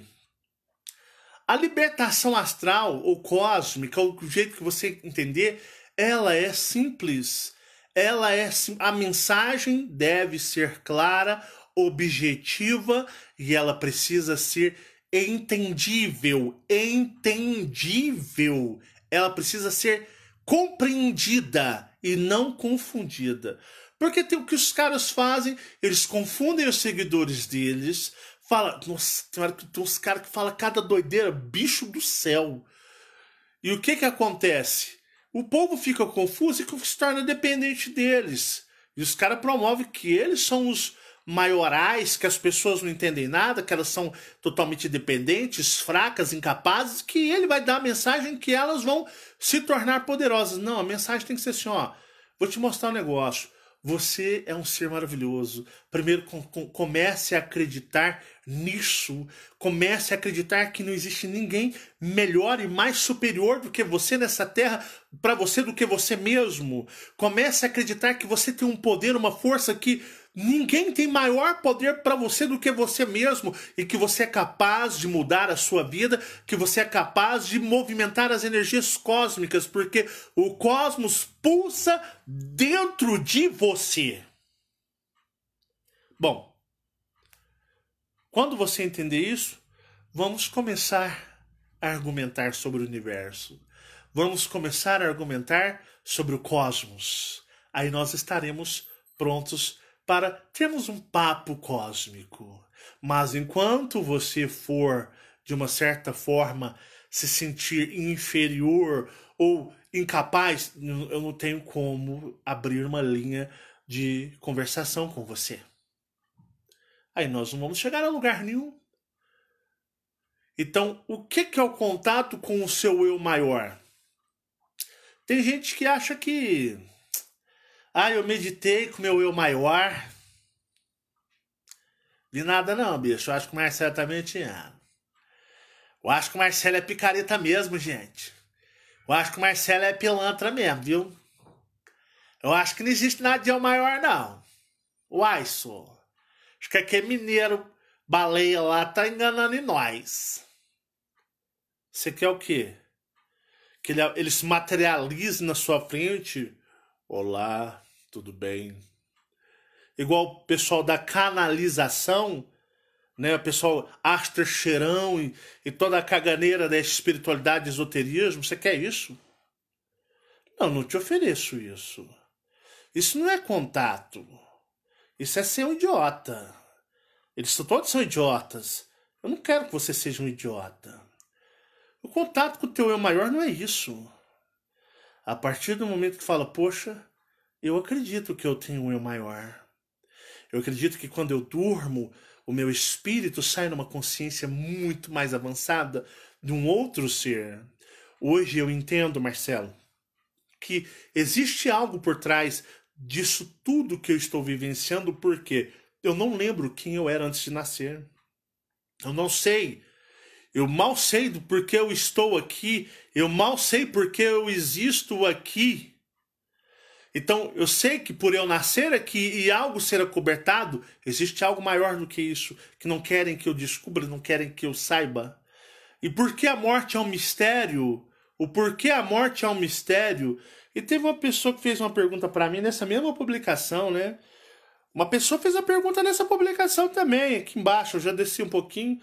A libertação astral ou cósmica, do o jeito que você entender, ela é simples. Ela é sim... a mensagem deve ser clara, objetiva e ela precisa ser entendível, entendível. Ela precisa ser compreendida e não confundida. Porque tem o que os caras fazem, eles confundem os seguidores deles, fala. Nossa, tem uns caras que fala cada doideira, bicho do céu. E o que que acontece? O povo fica confuso e se torna dependente deles. E os caras promovem que eles são os maiorais, que as pessoas não entendem nada, que elas são totalmente dependentes, fracas, incapazes, que ele vai dar a mensagem que elas vão se tornar poderosas. Não, a mensagem tem que ser assim, ó, vou te mostrar um negócio. Você é um ser maravilhoso. Primeiro com, com, comece a acreditar nisso. Comece a acreditar que não existe ninguém melhor e mais superior do que você nessa terra, para você do que você mesmo. Comece a acreditar que você tem um poder, uma força que ninguém tem maior poder para você do que você mesmo e que você é capaz de mudar a sua vida, que você é capaz de movimentar as energias cósmicas, porque o cosmos pulsa dentro de você. Bom, quando você entender isso, vamos começar a argumentar sobre o universo. Vamos começar a argumentar sobre o cosmos. Aí nós estaremos prontos para termos um papo cósmico. Mas enquanto você for, de uma certa forma, se sentir inferior ou incapaz, eu não tenho como abrir uma linha de conversação com você aí nós não vamos chegar a lugar nenhum. Então, o que, que é o contato com o seu eu maior? Tem gente que acha que. Ah, eu meditei com meu eu maior. De nada, não, bicho. Eu acho que o Marcelo também tá tinha. Eu acho que o Marcelo é picareta mesmo, gente. Eu acho que o Marcelo é pilantra mesmo, viu? Eu acho que não existe nada de eu maior, não. Uai, só. Acho que aqui é mineiro, baleia lá, tá enganando em nós. Você quer é o quê? Que ele, ele se materialize na sua frente? Olá, tudo bem? Igual o pessoal da canalização, né? O pessoal astra cheirão e, e toda a caganeira da espiritualidade e esoterismo. Você quer isso? Não, não te ofereço isso. Isso não é contato. Isso é ser um idiota. Eles todos são idiotas. Eu não quero que você seja um idiota. O contato com o teu eu maior não é isso. A partir do momento que fala, poxa, eu acredito que eu tenho um eu maior. Eu acredito que quando eu durmo, o meu espírito sai numa consciência muito mais avançada de um outro ser. Hoje eu entendo, Marcelo, que existe algo por trás disso tudo que eu estou vivenciando, porque eu não lembro quem eu era antes de nascer. Eu não sei. Eu mal sei do porquê eu estou aqui. Eu mal sei porque eu existo aqui. Então, eu sei que por eu nascer aqui e algo ser acobertado, existe algo maior do que isso, que não querem que eu descubra, não querem que eu saiba. E por que a morte é um mistério? O porquê a morte é um mistério? E teve uma pessoa que fez uma pergunta para mim nessa mesma publicação, né? Uma pessoa fez a pergunta nessa publicação também, aqui embaixo, eu já desci um pouquinho.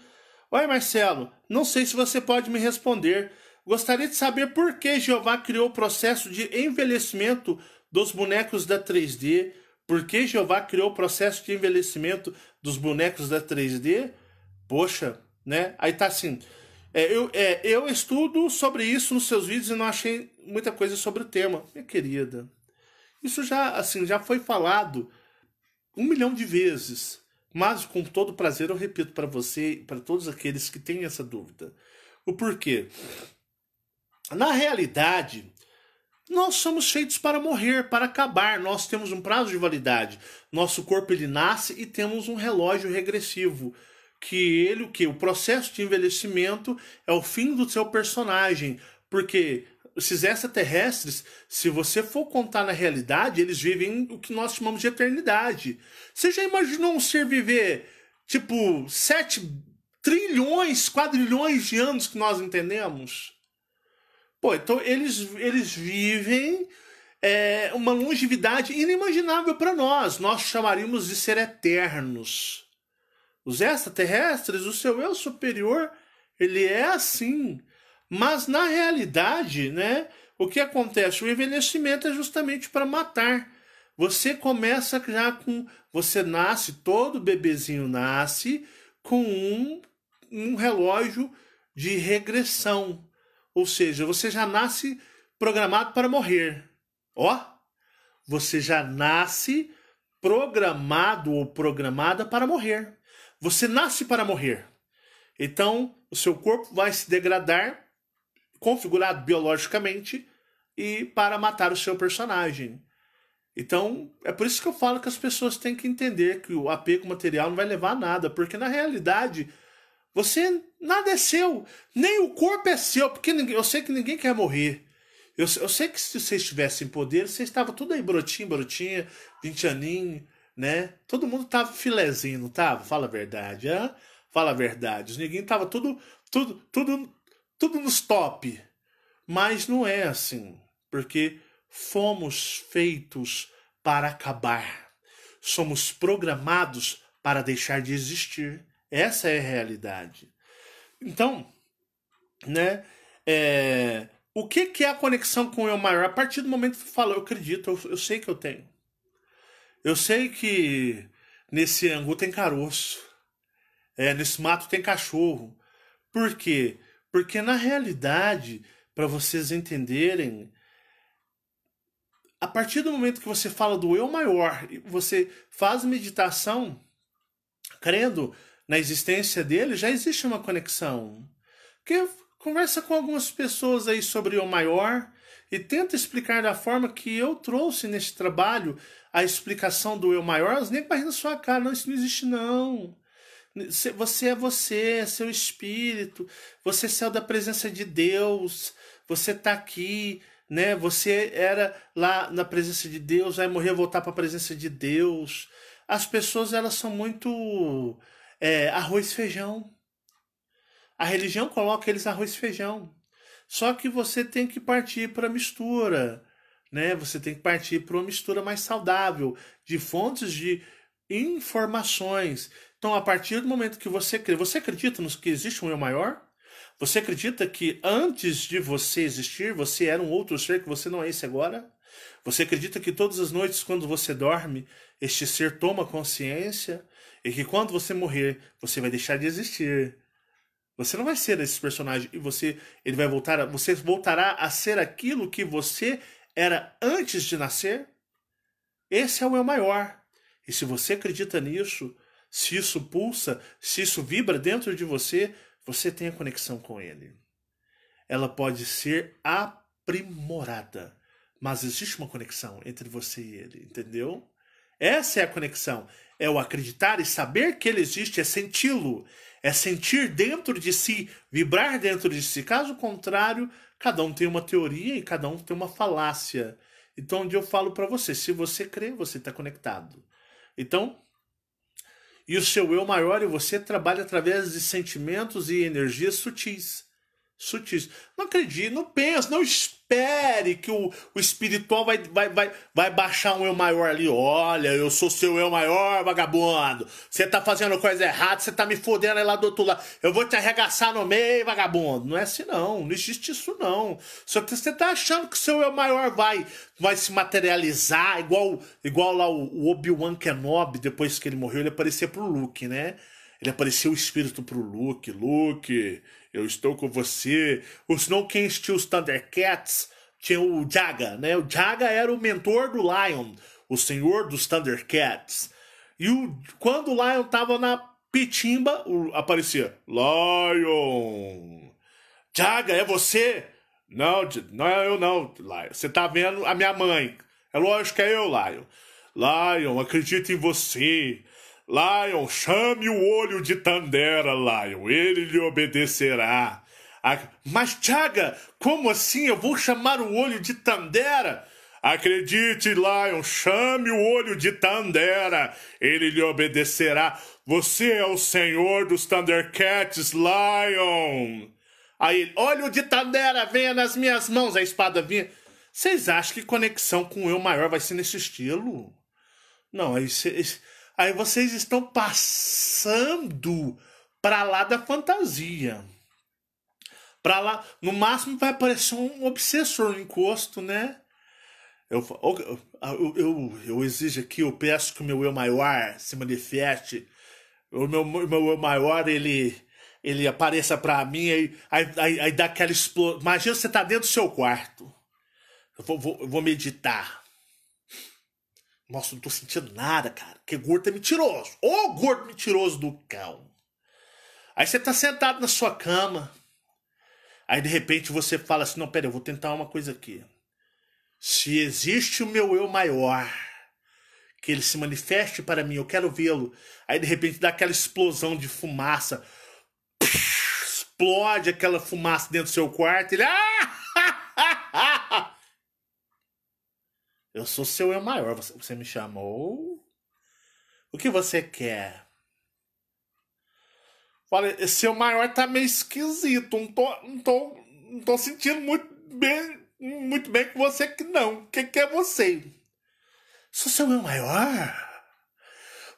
Oi, Marcelo, não sei se você pode me responder. Gostaria de saber por que Jeová criou o processo de envelhecimento dos bonecos da 3D. Por que Jeová criou o processo de envelhecimento dos bonecos da 3D? Poxa, né? Aí tá assim, é, eu, é, eu estudo sobre isso nos seus vídeos e não achei muita coisa sobre o tema. Minha querida, isso já, assim, já foi falado um milhão de vezes. Mas com todo prazer eu repito para você e para todos aqueles que têm essa dúvida. O porquê? Na realidade, nós somos feitos para morrer, para acabar. Nós temos um prazo de validade. Nosso corpo ele nasce e temos um relógio regressivo que ele, o que? O processo de envelhecimento é o fim do seu personagem. Porque esses extraterrestres, se você for contar na realidade, eles vivem o que nós chamamos de eternidade. Você já imaginou um ser viver, tipo, 7 trilhões, quadrilhões de anos que nós entendemos? Pô, então eles, eles vivem é, uma longevidade inimaginável para nós. Nós chamaríamos de ser eternos. Os extraterrestres, o seu eu superior, ele é assim. Mas na realidade, né, o que acontece? O envelhecimento é justamente para matar. Você começa já com. Você nasce, todo bebezinho nasce com um, um relógio de regressão. Ou seja, você já nasce programado para morrer. Ó, oh, você já nasce programado ou programada para morrer. Você nasce para morrer. Então, o seu corpo vai se degradar, configurado biologicamente, e para matar o seu personagem. Então, é por isso que eu falo que as pessoas têm que entender que o apego material não vai levar a nada, porque na realidade, você nada é seu, nem o corpo é seu, porque ninguém, eu sei que ninguém quer morrer. Eu, eu sei que se você estivesse em poder, você estava tudo aí brotinho, brotinha, 20 aninho, né? Todo mundo tava filezinho, não tava? Fala a verdade, hã? Fala a verdade. Os neguinhos tava tudo, tudo, tudo, tudo nos top. Mas não é assim, porque fomos feitos para acabar. Somos programados para deixar de existir. Essa é a realidade. Então, né? É, o que, que é a conexão com o eu maior? A partir do momento que tu fala, eu acredito, eu, eu sei que eu tenho. Eu sei que nesse angu tem caroço, é, nesse mato tem cachorro. Por quê? Porque na realidade, para vocês entenderem, a partir do momento que você fala do eu maior e você faz meditação, crendo na existência dele, já existe uma conexão. Porque conversa com algumas pessoas aí sobre eu maior, e tenta explicar da forma que eu trouxe neste trabalho a explicação do eu maior, nem negros na sua cara, não, isso não existe não. Você é você, é seu espírito, você saiu é da presença de Deus, você tá aqui, né? Você era lá na presença de Deus, aí morrer voltar para a presença de Deus. As pessoas elas são muito é, arroz e feijão. A religião coloca eles arroz e feijão. Só que você tem que partir para mistura, né? Você tem que partir para uma mistura mais saudável de fontes de informações. Então, a partir do momento que você crê, você acredita nos que existe um eu maior? Você acredita que antes de você existir, você era um outro ser que você não é esse agora? Você acredita que todas as noites, quando você dorme, este ser toma consciência e que quando você morrer, você vai deixar de existir? Você não vai ser esse personagem e você ele vai voltar, a, você voltará a ser aquilo que você era antes de nascer. Esse é o eu maior. E se você acredita nisso, se isso pulsa, se isso vibra dentro de você, você tem a conexão com ele. Ela pode ser aprimorada, mas existe uma conexão entre você e ele, entendeu? Essa é a conexão. É o acreditar e saber que ele existe, é senti-lo, é sentir dentro de si, vibrar dentro de si. Caso contrário, cada um tem uma teoria e cada um tem uma falácia. Então, onde eu falo para você, se você crê, você está conectado. Então, e o seu eu maior e você trabalha através de sentimentos e energias sutis sutis. Não acredite, não pense, não espere que o, o espiritual vai, vai, vai, vai baixar um eu maior ali. Olha, eu sou seu eu maior, vagabundo. Você tá fazendo coisa errada, você tá me fodendo lá do outro lado. Eu vou te arregaçar no meio, vagabundo. Não é assim não, não existe isso não. Só que você tá achando que seu eu maior vai vai se materializar igual igual lá o, o Obi-Wan Kenobi, depois que ele morreu, ele aparecer pro Luke, né? Ele apareceu o espírito pro Luke. Luke, eu estou com você. Os senão, quem assistiu os Thundercats tinha o Jaga, né? O Jaga era o mentor do Lion, o senhor dos Thundercats. E o, quando o Lion tava na pitimba, o, aparecia Lion. Jaga, é você? Não, não é eu não, Lion. Você tá vendo a minha mãe. É lógico que é eu, Lion. Lion, acredito em você. Lion, chame o olho de Tandera, Lion, ele lhe obedecerá. Ah, Mas, Tiaga, como assim? Eu vou chamar o olho de Tandera? Acredite, Lion, chame o olho de Tandera, ele lhe obedecerá. Você é o senhor dos Thundercats, Lion. Aí olho de Tandera, venha nas minhas mãos, a espada vinha. Vocês acham que conexão com o eu maior vai ser nesse estilo? Não, aí vocês. Cê... Aí vocês estão passando para lá da fantasia. Para lá, no máximo vai parecer um obsessor, um encosto, né? Eu, eu, eu, eu exijo aqui, eu peço que o meu eu maior se manifeste. O meu, meu eu maior, ele ele apareça para mim, aí, aí, aí, dá aquela explosão. Imagina você tá dentro do seu quarto. Eu vou, vou, vou meditar. Nossa, não tô sentindo nada, cara. Que gordo é mentiroso. Ô gordo mentiroso do cão. Aí você tá sentado na sua cama. Aí de repente você fala assim: não, pera, eu vou tentar uma coisa aqui. Se existe o meu eu maior, que ele se manifeste para mim, eu quero vê-lo. Aí de repente dá aquela explosão de fumaça. Explode aquela fumaça dentro do seu quarto. Ele. Ah! Eu sou seu eu maior. Você me chamou. O que você quer? Falei, seu maior tá meio esquisito. Não tô, não tô, não tô sentindo muito bem, muito bem com você que não. que que é você? Sou seu eu maior?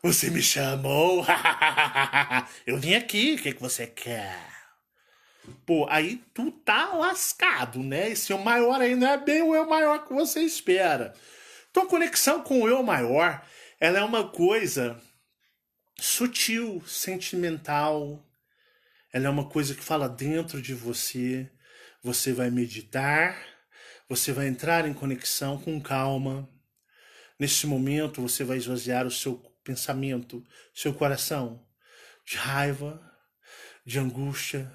Você me chamou? eu vim aqui. O que, que você quer? Pô, aí tu tá lascado, né? esse eu é maior aí não é bem o eu maior que você espera. Então, conexão com o eu maior, ela é uma coisa sutil, sentimental. Ela é uma coisa que fala dentro de você. Você vai meditar, você vai entrar em conexão com calma. Nesse momento, você vai esvaziar o seu pensamento, seu coração de raiva, de angústia,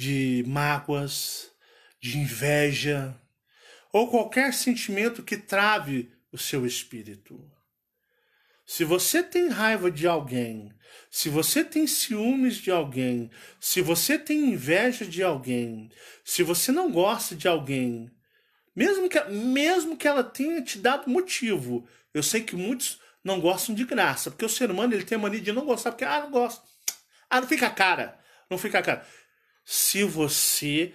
de mágoas, de inveja, ou qualquer sentimento que trave o seu espírito. Se você tem raiva de alguém, se você tem ciúmes de alguém, se você tem inveja de alguém, se você não gosta de alguém, mesmo que, mesmo que ela tenha te dado motivo, eu sei que muitos não gostam de graça, porque o ser humano ele tem a mania de não gostar, porque, ah, não gosto, ah, não fica cara, não fica cara se você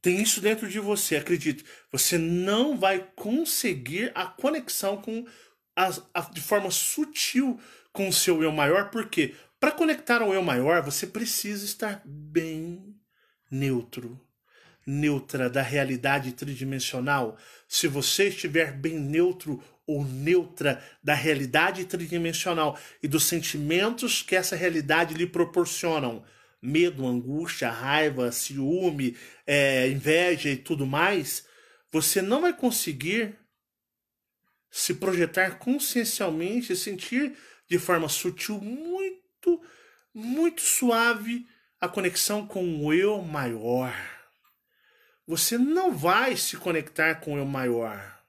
tem isso dentro de você, acredito, você não vai conseguir a conexão com a, a, de forma sutil com o seu eu maior, porque para conectar ao eu maior, você precisa estar bem neutro, neutra da realidade tridimensional. Se você estiver bem neutro ou neutra da realidade tridimensional e dos sentimentos que essa realidade lhe proporcionam, medo, angústia, raiva, ciúme, é, inveja e tudo mais, você não vai conseguir se projetar consciencialmente e sentir de forma sutil, muito, muito suave, a conexão com o eu maior. Você não vai se conectar com o eu maior.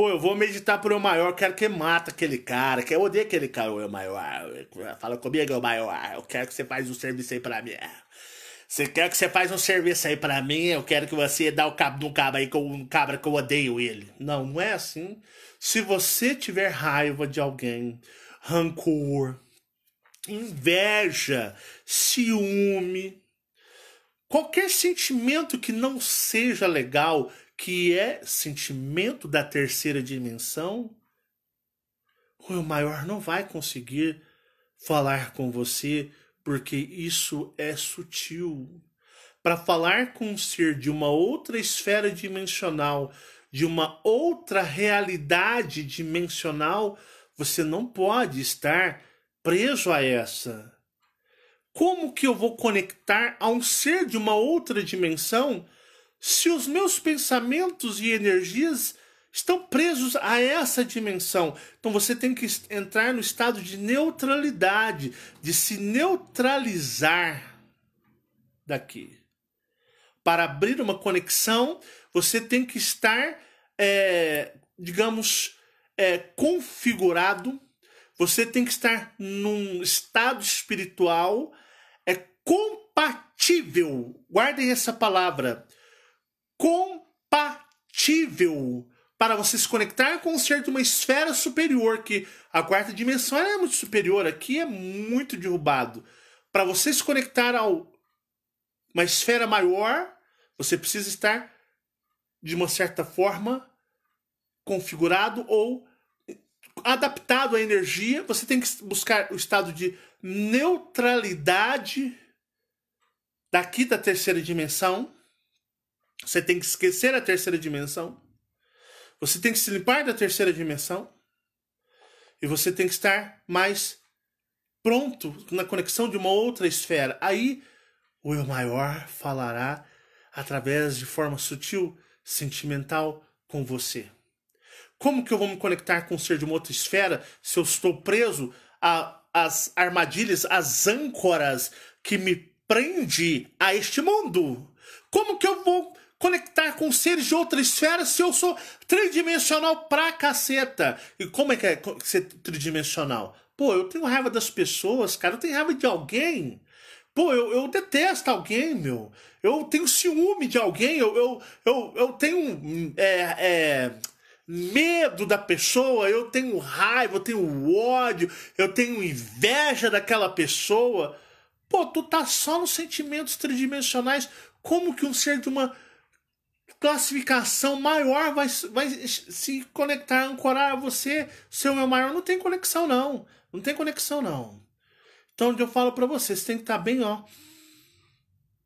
Pô, eu vou meditar pro eu maior, quero que mata aquele cara, que eu odeio aquele cara, o eu maior. Fala comigo, eu maior, eu quero que você faz um serviço aí pra mim. Você quer que você faz um serviço aí pra mim, eu quero que você dá o cabo de um cabo aí, com um cabra que eu odeio ele. Não, não é assim. Se você tiver raiva de alguém, rancor, inveja, ciúme, qualquer sentimento que não seja legal, que é sentimento da terceira dimensão, o maior não vai conseguir falar com você porque isso é sutil. Para falar com um ser de uma outra esfera dimensional, de uma outra realidade dimensional, você não pode estar preso a essa. Como que eu vou conectar a um ser de uma outra dimensão? se os meus pensamentos e energias estão presos a essa dimensão. Então você tem que entrar no estado de neutralidade, de se neutralizar daqui. Para abrir uma conexão, você tem que estar, é, digamos, é, configurado, você tem que estar num estado espiritual é compatível. Guardem essa palavra compatível para você se conectar com o ser de uma esfera superior, que a quarta dimensão é muito superior, aqui é muito derrubado. Para você se conectar a uma esfera maior, você precisa estar, de uma certa forma, configurado ou adaptado à energia. Você tem que buscar o estado de neutralidade daqui da terceira dimensão você tem que esquecer a terceira dimensão. Você tem que se limpar da terceira dimensão. E você tem que estar mais pronto na conexão de uma outra esfera. Aí o eu maior falará através de forma sutil, sentimental com você. Como que eu vou me conectar com um ser de uma outra esfera se eu estou preso às armadilhas, às âncoras que me prende a este mundo? Como que eu vou conectar com seres de outra esfera se eu sou tridimensional pra caceta? E como é que é ser tridimensional? Pô, eu tenho raiva das pessoas, cara. Eu tenho raiva de alguém. Pô, eu, eu detesto alguém, meu. Eu tenho ciúme de alguém. Eu, eu, eu, eu tenho é, é, medo da pessoa. Eu tenho raiva, eu tenho ódio. Eu tenho inveja daquela pessoa. Pô, tu tá só nos sentimentos tridimensionais. Como que um ser de uma classificação maior vai, vai se conectar, ancorar a você, seu meu maior. Não tem conexão, não. Não tem conexão, não. Então eu falo para você, você tem que estar tá bem, ó,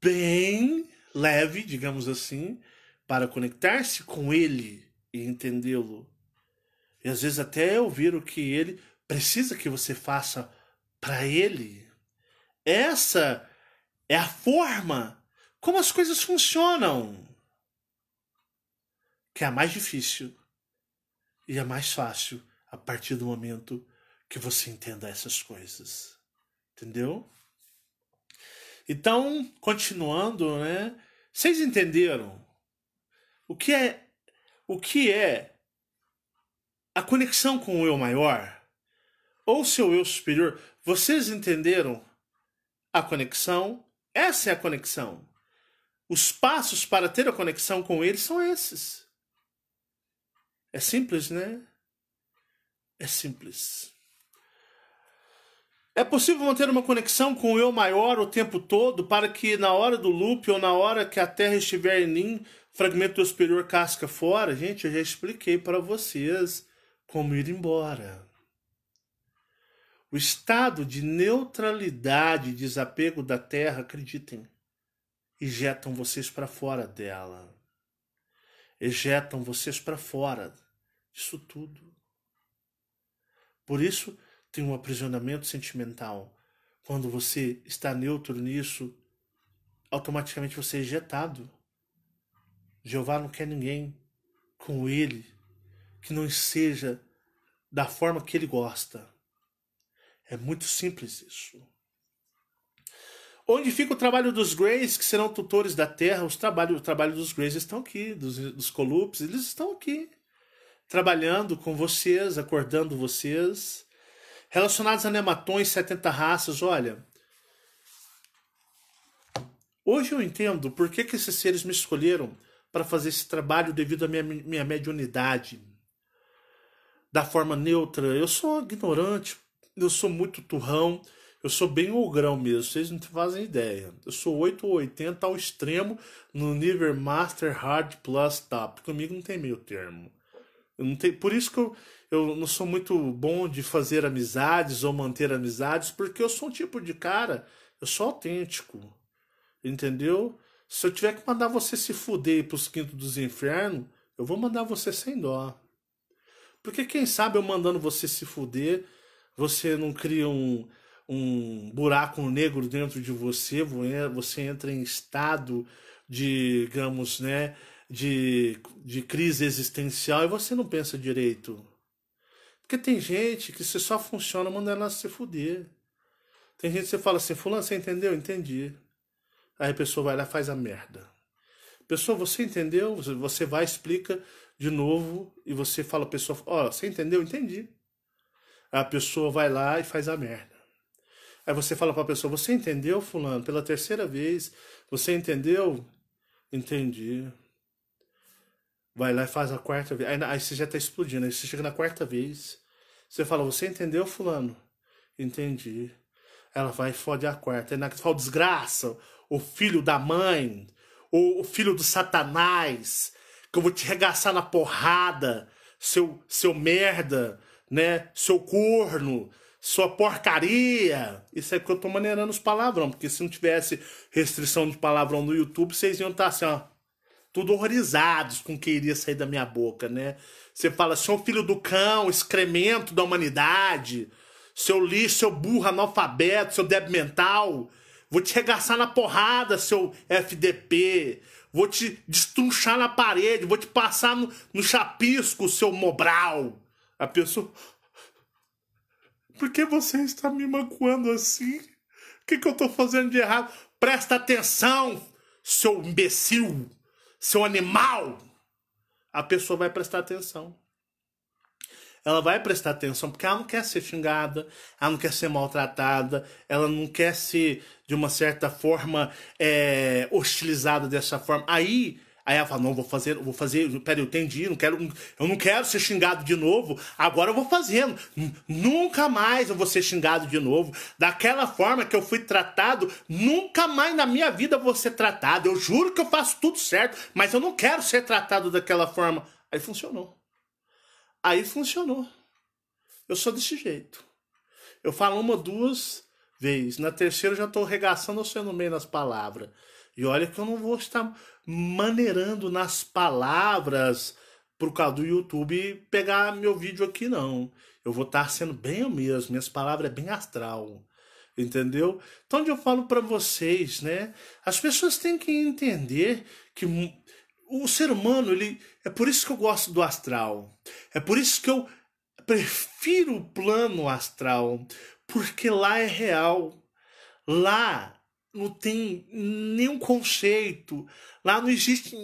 bem leve, digamos assim, para conectar-se com ele e entendê-lo. E às vezes até ouvir o que ele precisa que você faça para ele. Essa é a forma como as coisas funcionam que é a mais difícil e a mais fácil a partir do momento que você entenda essas coisas. Entendeu? Então, continuando, né? Vocês entenderam o que é o que é a conexão com o eu maior ou seu eu superior? Vocês entenderam a conexão? Essa é a conexão. Os passos para ter a conexão com ele são esses. É simples, né? É simples. É possível manter uma conexão com o eu maior o tempo todo para que na hora do loop ou na hora que a Terra estiver em mim, fragmento superior casca fora? Gente, eu já expliquei para vocês como ir embora. O estado de neutralidade e desapego da Terra, acreditem, ejetam vocês para fora dela. Ejetam vocês para fora. Isso tudo. Por isso, tem um aprisionamento sentimental. Quando você está neutro nisso, automaticamente você é ejetado. Jeová não quer ninguém com ele que não seja da forma que ele gosta. É muito simples isso. Onde fica o trabalho dos Greys, que serão tutores da terra? Os o trabalho dos Greys estão aqui, dos, dos Colupes, eles estão aqui trabalhando com vocês, acordando vocês. Relacionados a nematões, 70 raças, olha. Hoje eu entendo por que, que esses seres me escolheram para fazer esse trabalho devido à minha, minha mediunidade. Da forma neutra. Eu sou ignorante, eu sou muito turrão, eu sou bem ogrão mesmo, vocês não fazem ideia. Eu sou 8 ou 80 ao extremo no nível Master Hard Plus Top. Comigo não tem meio termo. Eu não tenho, por isso que eu, eu não sou muito bom de fazer amizades ou manter amizades, porque eu sou um tipo de cara, eu sou autêntico. Entendeu? Se eu tiver que mandar você se fuder para os quintos dos infernos, eu vou mandar você sem dó. Porque quem sabe eu mandando você se fuder, você não cria um, um buraco negro dentro de você, é, você entra em estado, de, digamos, né, de, de crise existencial e você não pensa direito. Porque tem gente que você só funciona mandando ela se fuder. Tem gente que você fala assim, fulano, você entendeu? Entendi. Aí a pessoa vai lá e faz a merda. Pessoa, você entendeu? Você vai, explica de novo e você fala, pessoa, ó, oh, você entendeu? Entendi. Aí a pessoa vai lá e faz a merda. Aí você fala para a pessoa, você entendeu, fulano? Pela terceira vez, você entendeu? Entendi. Vai lá e faz a quarta vez. Aí, aí você já tá explodindo. Aí você chega na quarta vez, você fala, você entendeu, fulano? Entendi. Ela vai e fode a quarta. Aí na que fala, desgraça, o filho da mãe, o, o filho do satanás, que eu vou te regaçar na porrada, seu, seu merda, né? Seu corno, sua porcaria. Isso é que eu tô maneirando os palavrão, porque se não tivesse restrição de palavrão no YouTube, vocês iam estar tá assim, ó tudo horrorizados com o que iria sair da minha boca, né? Você fala, seu filho do cão, excremento da humanidade, seu lixo, seu burro analfabeto, seu débil mental, vou te regaçar na porrada, seu FDP, vou te destunchar na parede, vou te passar no, no chapisco, seu mobral. A pessoa, por que você está me magoando assim? O que, que eu estou fazendo de errado? Presta atenção, seu imbecil! seu animal, a pessoa vai prestar atenção. Ela vai prestar atenção porque ela não quer ser xingada, ela não quer ser maltratada, ela não quer ser, de uma certa forma, é, hostilizada dessa forma. Aí Aí ela fala, não, vou fazer, vou fazer, peraí, eu entendi, não quero, eu não quero ser xingado de novo, agora eu vou fazendo. Nunca mais eu vou ser xingado de novo. Daquela forma que eu fui tratado, nunca mais na minha vida eu vou ser tratado. Eu juro que eu faço tudo certo, mas eu não quero ser tratado daquela forma. Aí funcionou. Aí funcionou. Eu sou desse jeito. Eu falo uma, duas vezes. Na terceira eu já estou regaçando você no meio nas palavras. E olha que eu não vou estar maneirando nas palavras pro causa do YouTube pegar meu vídeo aqui, não. Eu vou estar sendo bem eu mesmo, minhas palavras é bem astral. Entendeu? Então, onde eu falo para vocês, né? As pessoas têm que entender que o ser humano, ele é por isso que eu gosto do astral. É por isso que eu prefiro o plano astral, porque lá é real. Lá não tem nenhum conceito. Lá não existe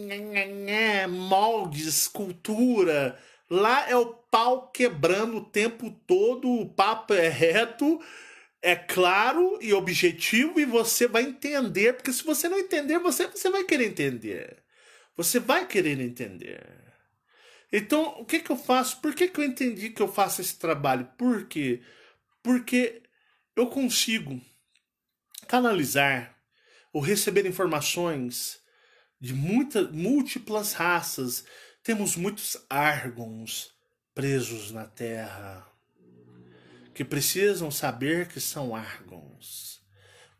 moldes, cultura. Lá é o pau quebrando o tempo todo, o papo é reto, é claro e objetivo, e você vai entender, porque se você não entender, você, você vai querer entender. Você vai querer entender. Então, o que, que eu faço? Por que, que eu entendi que eu faço esse trabalho? Por quê? Porque eu consigo canalizar ou receber informações de muitas múltiplas raças. Temos muitos argons presos na Terra que precisam saber que são argons.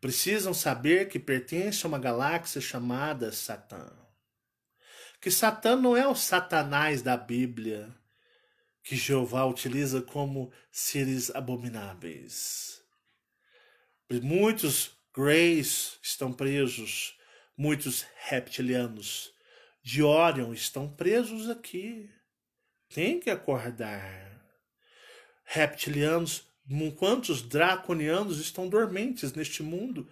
Precisam saber que pertencem a uma galáxia chamada Satã. Que Satã não é o Satanás da Bíblia, que Jeová utiliza como seres abomináveis. Muitos Grace estão presos muitos reptilianos. De Orion estão presos aqui. Tem que acordar. Reptilianos, quantos draconianos estão dormentes neste mundo?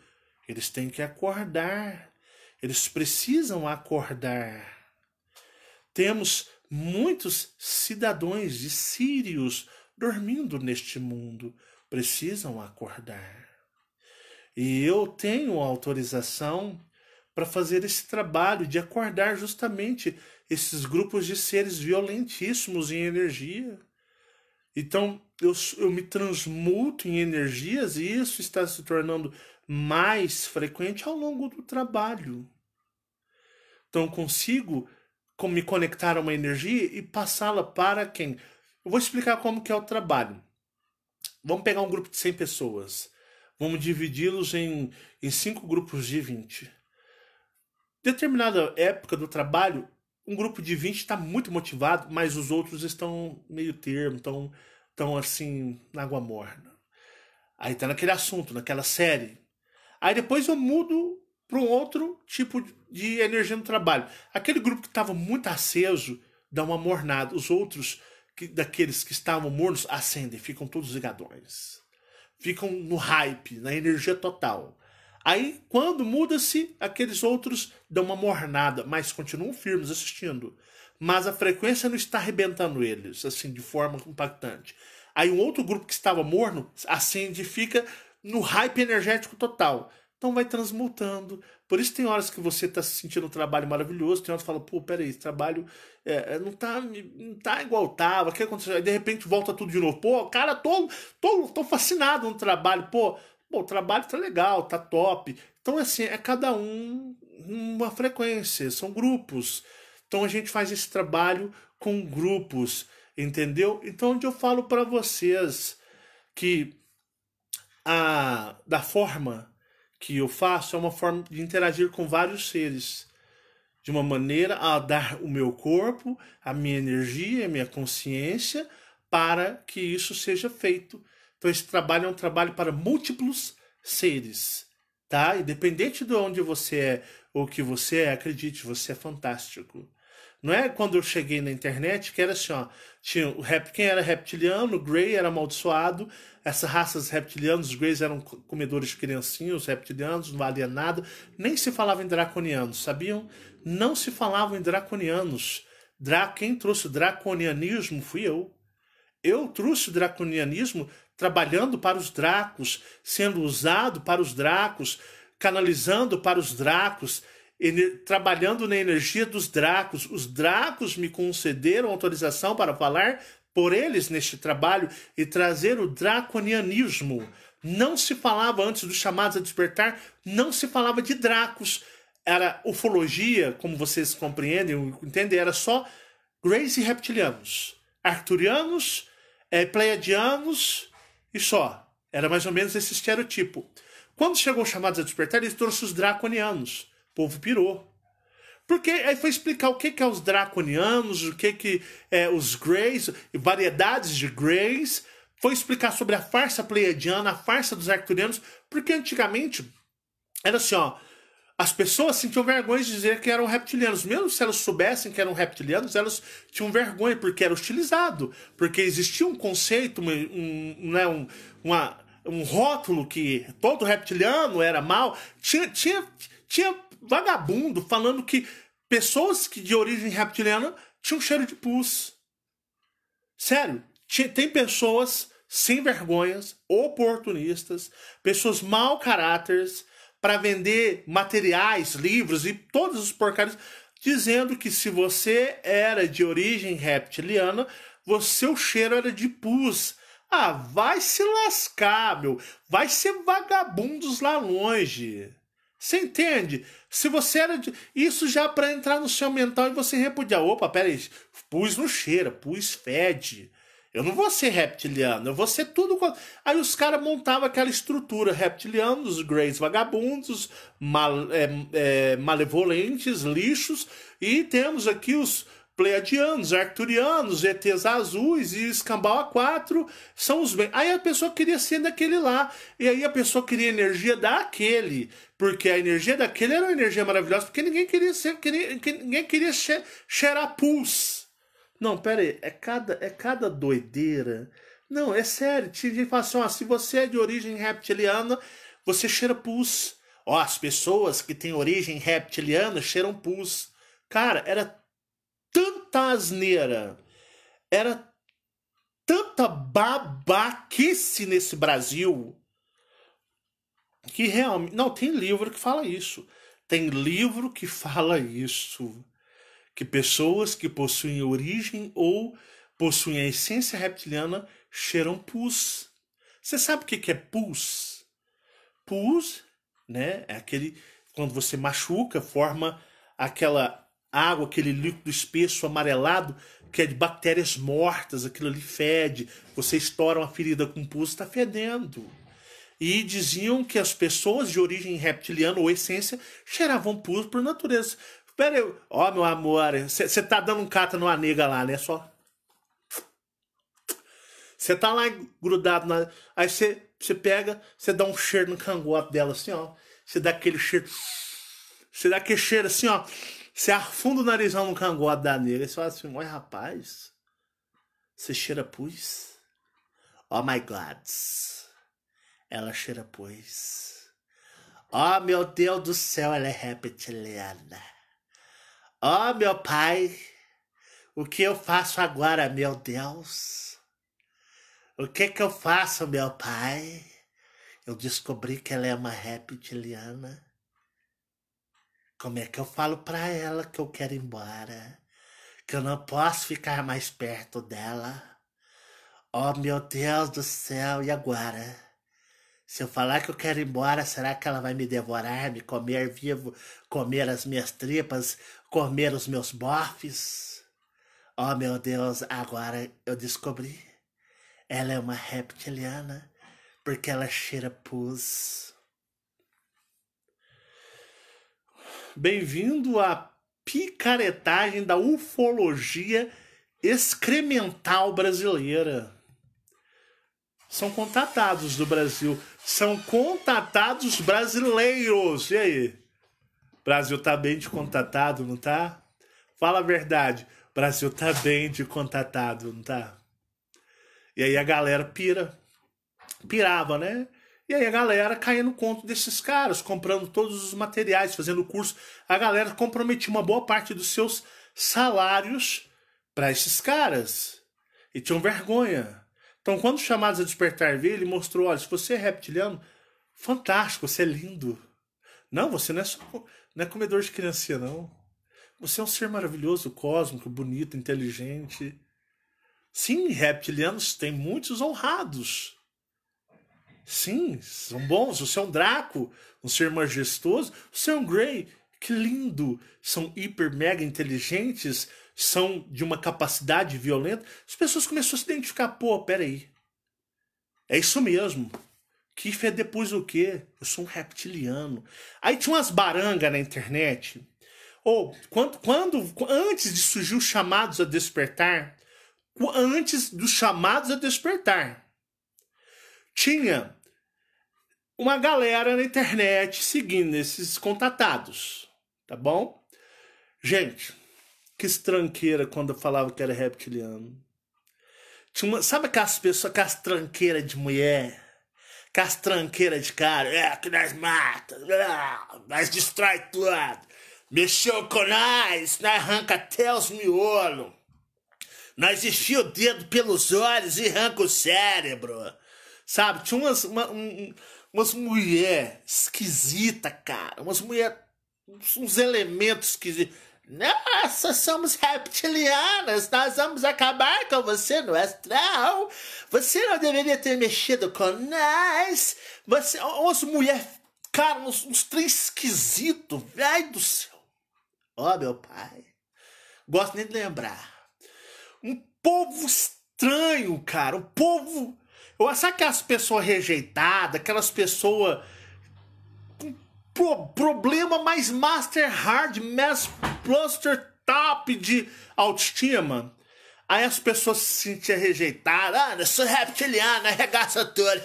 Eles têm que acordar. Eles precisam acordar. Temos muitos cidadãos de Sírios dormindo neste mundo. Precisam acordar. E eu tenho autorização para fazer esse trabalho de acordar justamente esses grupos de seres violentíssimos em energia. Então eu, eu me transmuto em energias e isso está se tornando mais frequente ao longo do trabalho. Então eu consigo me conectar a uma energia e passá-la para quem? Eu vou explicar como que é o trabalho. Vamos pegar um grupo de 100 pessoas. Vamos dividi-los em, em cinco grupos de 20. Determinada época do trabalho, um grupo de 20 está muito motivado, mas os outros estão meio termo, estão tão assim, na água morna. Aí está naquele assunto, naquela série. Aí depois eu mudo para um outro tipo de energia no trabalho. Aquele grupo que estava muito aceso dá uma mornada. Os outros, que, daqueles que estavam mornos, acendem, ficam todos ligadões ficam no hype, na energia total. Aí, quando muda-se, aqueles outros dão uma mornada, mas continuam firmes assistindo. Mas a frequência não está arrebentando eles, assim, de forma impactante. Aí, um outro grupo que estava morno acende e fica no hype energético total. Então vai transmutando. Por isso tem horas que você está sentindo um trabalho maravilhoso, tem horas que fala, pô, peraí, esse trabalho é, é não, tá, não tá igual tava, o que aconteceu? Aí de repente volta tudo de novo. Pô, cara, tô, tô, tô fascinado no trabalho, pô, bom o trabalho tá legal, tá top. Então, é assim, é cada um uma frequência, são grupos. Então a gente faz esse trabalho com grupos, entendeu? Então, onde eu falo para vocês que a, da forma que eu faço é uma forma de interagir com vários seres de uma maneira a dar o meu corpo, a minha energia, a minha consciência para que isso seja feito. Então esse trabalho é um trabalho para múltiplos seres, tá? Independente de onde você é ou que você é, acredite, você é fantástico. Não é quando eu cheguei na internet que era assim, ó, tinha o quem era reptiliano, o Grey era amaldiçoado. Essas raças reptilianas, os Greys eram comedores de criancinhos, reptilianos, não valia nada. Nem se falava em draconianos, sabiam? Não se falava em draconianos. Dra Quem trouxe o draconianismo fui eu. Eu trouxe o draconianismo trabalhando para os dracos, sendo usado para os dracos, canalizando para os dracos ele, trabalhando na energia dos Dracos. Os Dracos me concederam autorização para falar por eles neste trabalho e trazer o draconianismo. Não se falava antes dos chamados a despertar, não se falava de Dracos. Era ufologia, como vocês compreendem, entendem, era só e reptilianos, arturianos, é, pleiadianos e só. Era mais ou menos esse estereotipo. Quando chegou o chamado a despertar, eles trouxe os draconianos povo pirou. Porque aí foi explicar o que, que é os draconianos, o que, que é os greys, variedades de greys. Foi explicar sobre a farsa pleiadiana, a farsa dos arcturianos, porque antigamente era assim, ó. As pessoas sentiam vergonha de dizer que eram reptilianos. Mesmo se elas soubessem que eram reptilianos, elas tinham vergonha, porque era utilizado. Porque existia um conceito, um, um, né, um, uma, um rótulo que todo reptiliano era mal. Tinha, tinha, tinha vagabundo falando que pessoas que de origem reptiliana tinham cheiro de pus. Sério, tem pessoas sem vergonhas, oportunistas, pessoas mal caráteres para vender materiais, livros e todas as porcarias, dizendo que se você era de origem reptiliana, você, o seu cheiro era de pus. Ah, vai se lascar, meu. Vai ser vagabundos lá longe. Você entende? Se você era de... Isso já para entrar no seu mental e você repudiar. Opa, peraí. Pus no cheira, pus fede. Eu não vou ser reptiliano, eu vou ser tudo. Aí os caras montavam aquela estrutura: os greys vagabundos, mal, é, é, malevolentes, lixos, e temos aqui os pleiadianos, arcturianos, ETs azuis e escambau A4 são os bem. Aí a pessoa queria ser daquele lá. E aí a pessoa queria energia daquele. Porque a energia daquele era uma energia maravilhosa, porque ninguém queria ser, queria, ninguém queria cheirar pus. Não, pera aí, é cada, é cada doideira. Não, é sério, tinha gente que fala assim, ó, se você é de origem reptiliana, você cheira pus. Ó, as pessoas que têm origem reptiliana cheiram pus. Cara, era tanta asneira, era tanta babaquice nesse Brasil que realmente. Não, tem livro que fala isso. Tem livro que fala isso. Que pessoas que possuem origem ou possuem a essência reptiliana cheiram pus. Você sabe o que é pus? Pus, né? É aquele. Quando você machuca, forma aquela água, aquele líquido espesso amarelado, que é de bactérias mortas, aquilo ali fede. Você estoura uma ferida com pus, está fedendo. E diziam que as pessoas de origem reptiliana ou essência cheiravam pus por natureza. Pera aí, ó, meu amor, você tá dando um cata numa nega lá, né? Só. Você tá lá grudado na. Aí você pega, você dá um cheiro no cangote dela, assim, ó. Você dá aquele cheiro. Você dá aquele cheiro assim, ó. Você afunda o narizão no cangote da negra e você fala assim, olha rapaz, você cheira pus? Oh my God, ela cheira pus. Oh meu Deus do céu, ela é reptiliana. Oh meu pai, o que eu faço agora, meu Deus? O que que eu faço, meu pai? Eu descobri que ela é uma reptiliana. Como é que eu falo para ela que eu quero ir embora? Que eu não posso ficar mais perto dela? Oh, meu Deus do céu, e agora? Se eu falar que eu quero ir embora, será que ela vai me devorar, me comer vivo, comer as minhas tripas, comer os meus bofes? Oh, meu Deus, agora eu descobri. Ela é uma reptiliana porque ela cheira pus. Bem-vindo à picaretagem da ufologia excremental brasileira. São contatados do Brasil. São contatados brasileiros. E aí? O Brasil tá bem de contatado, não tá? Fala a verdade. O Brasil tá bem de contatado, não tá? E aí a galera pira. Pirava, né? E aí a galera caindo conta conto desses caras, comprando todos os materiais, fazendo curso. A galera comprometia uma boa parte dos seus salários para esses caras. E tinham vergonha. Então, quando chamados a despertar veio, ele mostrou: olha, se você é reptiliano, fantástico, você é lindo. Não, você não é, só, não é comedor de criancinha, não. Você é um ser maravilhoso, cósmico, bonito, inteligente. Sim, reptilianos têm muitos honrados Sim, são bons. Você é um Draco, um ser majestoso. Você é um Grey, que lindo. São hiper, mega inteligentes, são de uma capacidade violenta. As pessoas começaram a se identificar. Pô, peraí. É isso mesmo. Kiff é depois o quê? Eu sou um reptiliano. Aí tinha umas barangas na internet. Ou, quando, quando, antes de surgir os chamados a despertar, antes dos chamados a despertar, tinha uma galera na internet seguindo esses contatados, tá bom? Gente, que estranqueira quando eu falava que era reptiliano. Tinha uma, sabe aquelas pessoas, aquelas tranqueiras de mulher? Aquelas tranqueiras de cara? É, que nós mata, é, nós destrói tudo. Mexeu com nós, nós arranca até os miolos. Nós enfia o dedo pelos olhos e arranca o cérebro. Sabe? Tinha umas, uma, um, umas mulher esquisita, cara, umas mulher uns elementos esquisitos. Nossa, somos reptilianas, nós vamos acabar com você no astral. Você não deveria ter mexido com nós. Você, umas mulher, cara, uns, uns três esquisitos, velho do céu. Ó, oh, meu pai, gosto nem de lembrar. Um povo estranho, cara, um povo ou acho que as pessoas rejeitadas, aquelas pessoas com pro, problema mais master hard, mass cluster top de autoestima. Aí as pessoas se sentiam rejeitadas. Ah, eu sou reptiliano, arregaça tudo.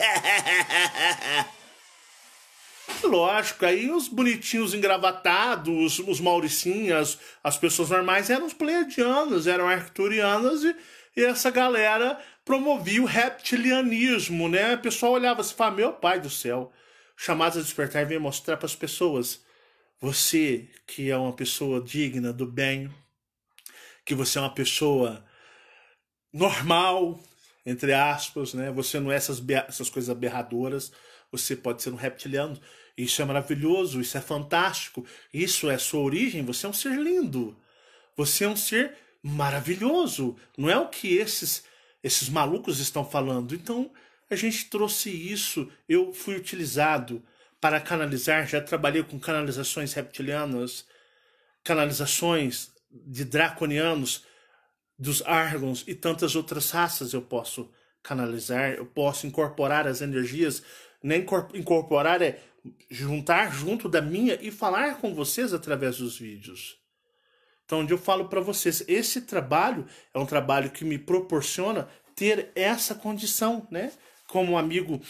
Lógico, aí os bonitinhos engravatados, os mauricinhas, as pessoas normais eram os pleiadianos, eram arcturianas e, e essa galera promovia o reptilianismo, né? O pessoal olhava assim e falava, meu pai do céu, chamados a despertar e vem mostrar para as pessoas, você que é uma pessoa digna do bem, que você é uma pessoa normal, entre aspas, né? Você não é essas, essas coisas aberradoras, você pode ser um reptiliano. Isso é maravilhoso, isso é fantástico, isso é sua origem, você é um ser lindo. Você é um ser maravilhoso. Não é o que esses esses malucos estão falando. Então a gente trouxe isso. Eu fui utilizado para canalizar, já trabalhei com canalizações reptilianas, canalizações de draconianos, dos argons e tantas outras raças eu posso canalizar, eu posso incorporar as energias, nem incorporar é juntar junto da minha e falar com vocês através dos vídeos. Então, onde eu falo para vocês, esse trabalho é um trabalho que me proporciona ter essa condição, né? Como um amigo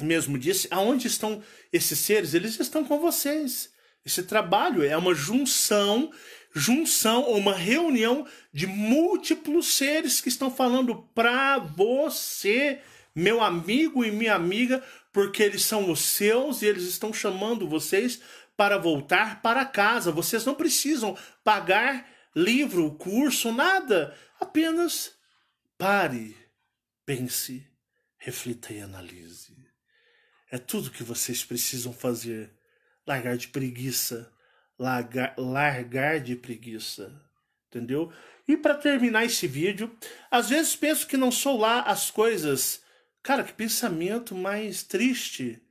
mesmo disse, aonde estão esses seres? Eles estão com vocês. Esse trabalho é uma junção, junção ou uma reunião de múltiplos seres que estão falando para você, meu amigo e minha amiga, porque eles são os seus e eles estão chamando vocês para voltar para casa. Vocês não precisam pagar livro, curso, nada. Apenas pare, pense, reflita e analise. É tudo que vocês precisam fazer. Largar de preguiça. Largar, largar de preguiça. Entendeu? E para terminar esse vídeo, às vezes penso que não sou lá as coisas. Cara, que pensamento mais triste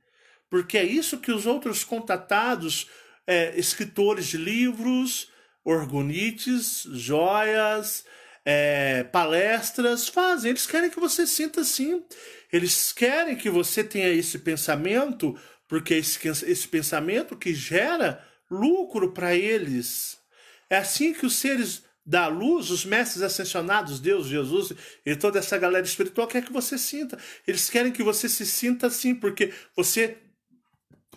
porque é isso que os outros contatados, é, escritores de livros, orgonites, joias, é, palestras fazem. Eles querem que você sinta assim. Eles querem que você tenha esse pensamento, porque é esse, esse pensamento que gera lucro para eles. É assim que os seres da luz, os mestres ascensionados, Deus, Jesus e toda essa galera espiritual quer que você sinta. Eles querem que você se sinta assim, porque você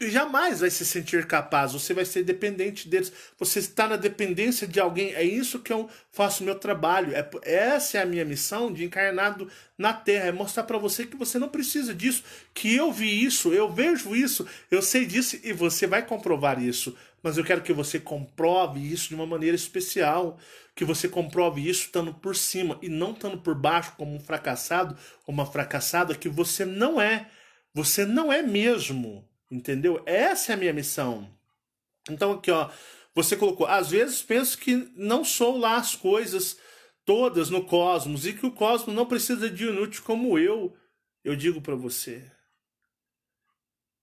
jamais vai se sentir capaz, você vai ser dependente deles, você está na dependência de alguém, é isso que eu faço meu trabalho, é, essa é a minha missão de encarnado na Terra, é mostrar para você que você não precisa disso, que eu vi isso, eu vejo isso, eu sei disso e você vai comprovar isso, mas eu quero que você comprove isso de uma maneira especial, que você comprove isso estando por cima e não estando por baixo como um fracassado ou uma fracassada que você não é, você não é mesmo. Entendeu? Essa é a minha missão. Então aqui, ó, você colocou, às vezes penso que não sou lá as coisas todas no cosmos e que o cosmos não precisa de inútil como eu. Eu digo para você,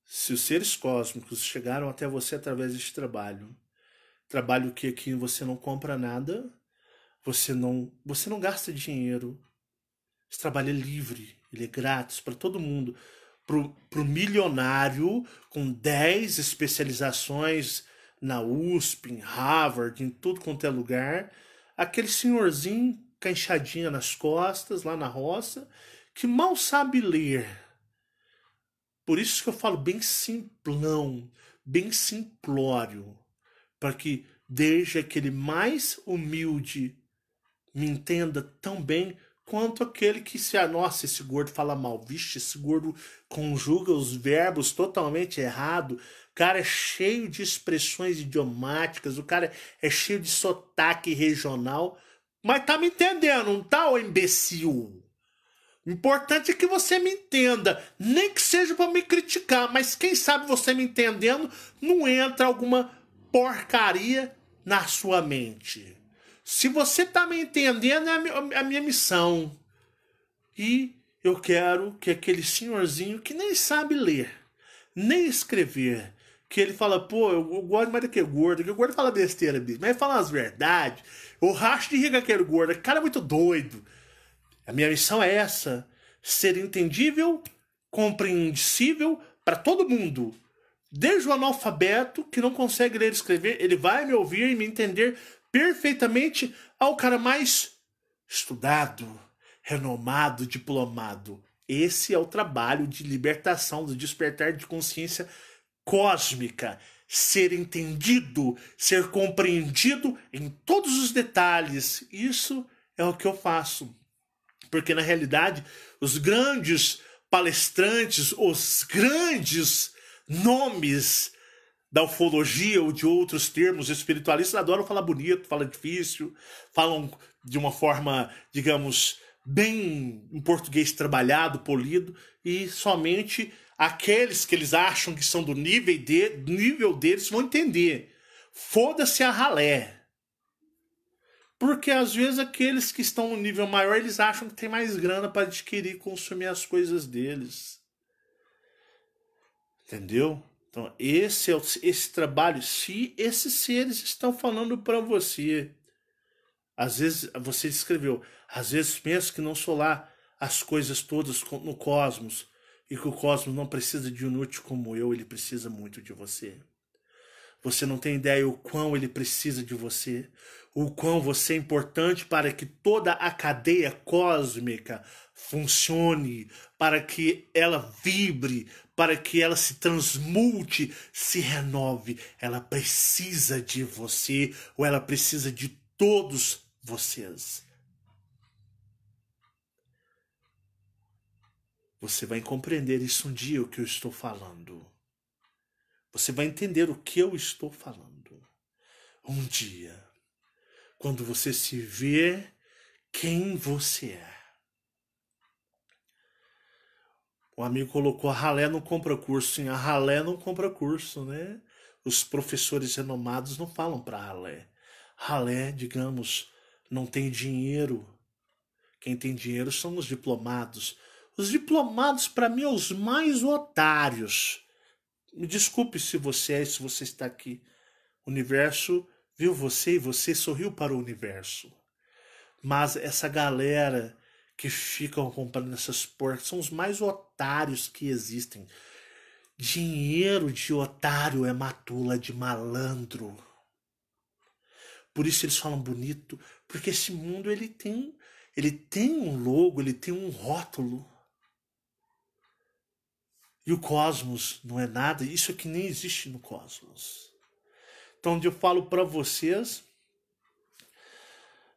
se os seres cósmicos chegaram até você através deste trabalho, trabalho que aqui você não compra nada, você não, você não gasta dinheiro. Esse trabalho é livre, ele é grátis para todo mundo para o milionário com 10 especializações na USP, em Harvard, em tudo quanto é lugar, aquele senhorzinho canchadinha nas costas, lá na roça, que mal sabe ler. Por isso que eu falo bem simplão, bem simplório, para que desde aquele mais humilde me entenda tão bem quanto aquele que se. a ah, nossa, esse gordo fala mal. Vixe, esse gordo conjuga os verbos totalmente errado. O cara é cheio de expressões idiomáticas, o cara é cheio de sotaque regional. Mas tá me entendendo, não tá, ô imbecil? Importante é que você me entenda, nem que seja para me criticar, mas quem sabe você me entendendo não entra alguma porcaria na sua mente. Se você tá me entendendo, é a minha missão. E eu quero que aquele senhorzinho que nem sabe ler, nem escrever, que ele fala, pô, eu gosto mais do que gordo, que o gordo fala besteira, bicho, mas ele fala as verdades. Eu racho de rir com aquele gordo, aquele cara é muito doido. A minha missão é essa: ser entendível, compreensível para todo mundo. Desde o analfabeto que não consegue ler e escrever, ele vai me ouvir e me entender perfeitamente ao cara mais estudado, renomado, diplomado. Esse é o trabalho de libertação, do despertar de consciência cósmica. Ser entendido, ser compreendido em todos os detalhes. Isso é o que eu faço. Porque na realidade, os grandes palestrantes, os grandes nomes da ufologia ou de outros termos espiritualistas adoram falar bonito, falar difícil, falam de uma forma, digamos, bem um português trabalhado, polido, e somente aqueles que eles acham que são do nível, de, nível deles vão entender. Foda-se a ralé. Porque às vezes aqueles que estão no nível maior, eles acham que tem mais grana para adquirir e consumir as coisas deles. Entendeu? Então, esse é o, esse trabalho, se esses seres estão falando para você. Às vezes, você escreveu, às vezes penso que não sou lá as coisas todas no cosmos e que o cosmos não precisa de um inútil como eu, ele precisa muito de você. Você não tem ideia o quão ele precisa de você, o quão você é importante para que toda a cadeia cósmica funcione, para que ela vibre, para que ela se transmute, se renove. Ela precisa de você ou ela precisa de todos vocês. Você vai compreender isso um dia, o que eu estou falando. Você vai entender o que eu estou falando. Um dia, quando você se vê quem você é um amigo colocou a ralé não compra curso. Sim, a ralé não compra curso, né? Os professores renomados não falam para ralé. Ralé, digamos, não tem dinheiro. Quem tem dinheiro são os diplomados. Os diplomados, para mim, são é os mais otários. Me desculpe se você é, se você está aqui. O universo viu você e você sorriu para o universo. Mas essa galera que ficam comprando essas porcas. São os mais otários que existem. Dinheiro de otário é matula de malandro. Por isso eles falam bonito, porque esse mundo ele tem, ele tem um logo, ele tem um rótulo. E o cosmos não é nada, isso é que nem existe no cosmos. Então eu falo para vocês,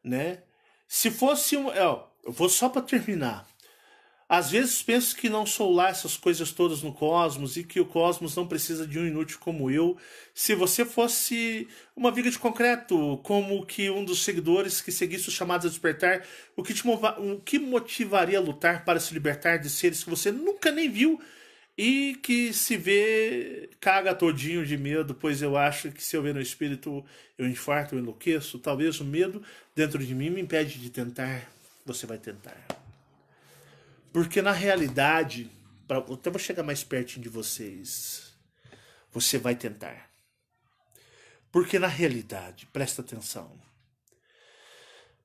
né? Se fosse um, é, eu vou só para terminar. Às vezes penso que não sou lá essas coisas todas no cosmos e que o cosmos não precisa de um inútil como eu. Se você fosse uma viga de concreto, como que um dos seguidores que seguisse os chamados a despertar, o que te o que motivaria a lutar para se libertar de seres que você nunca nem viu e que se vê caga todinho de medo, pois eu acho que se eu ver no espírito eu infarto, eu enlouqueço. Talvez o medo dentro de mim me impede de tentar você vai tentar. Porque na realidade, pra, até vou chegar mais pertinho de vocês, você vai tentar. Porque na realidade, presta atenção.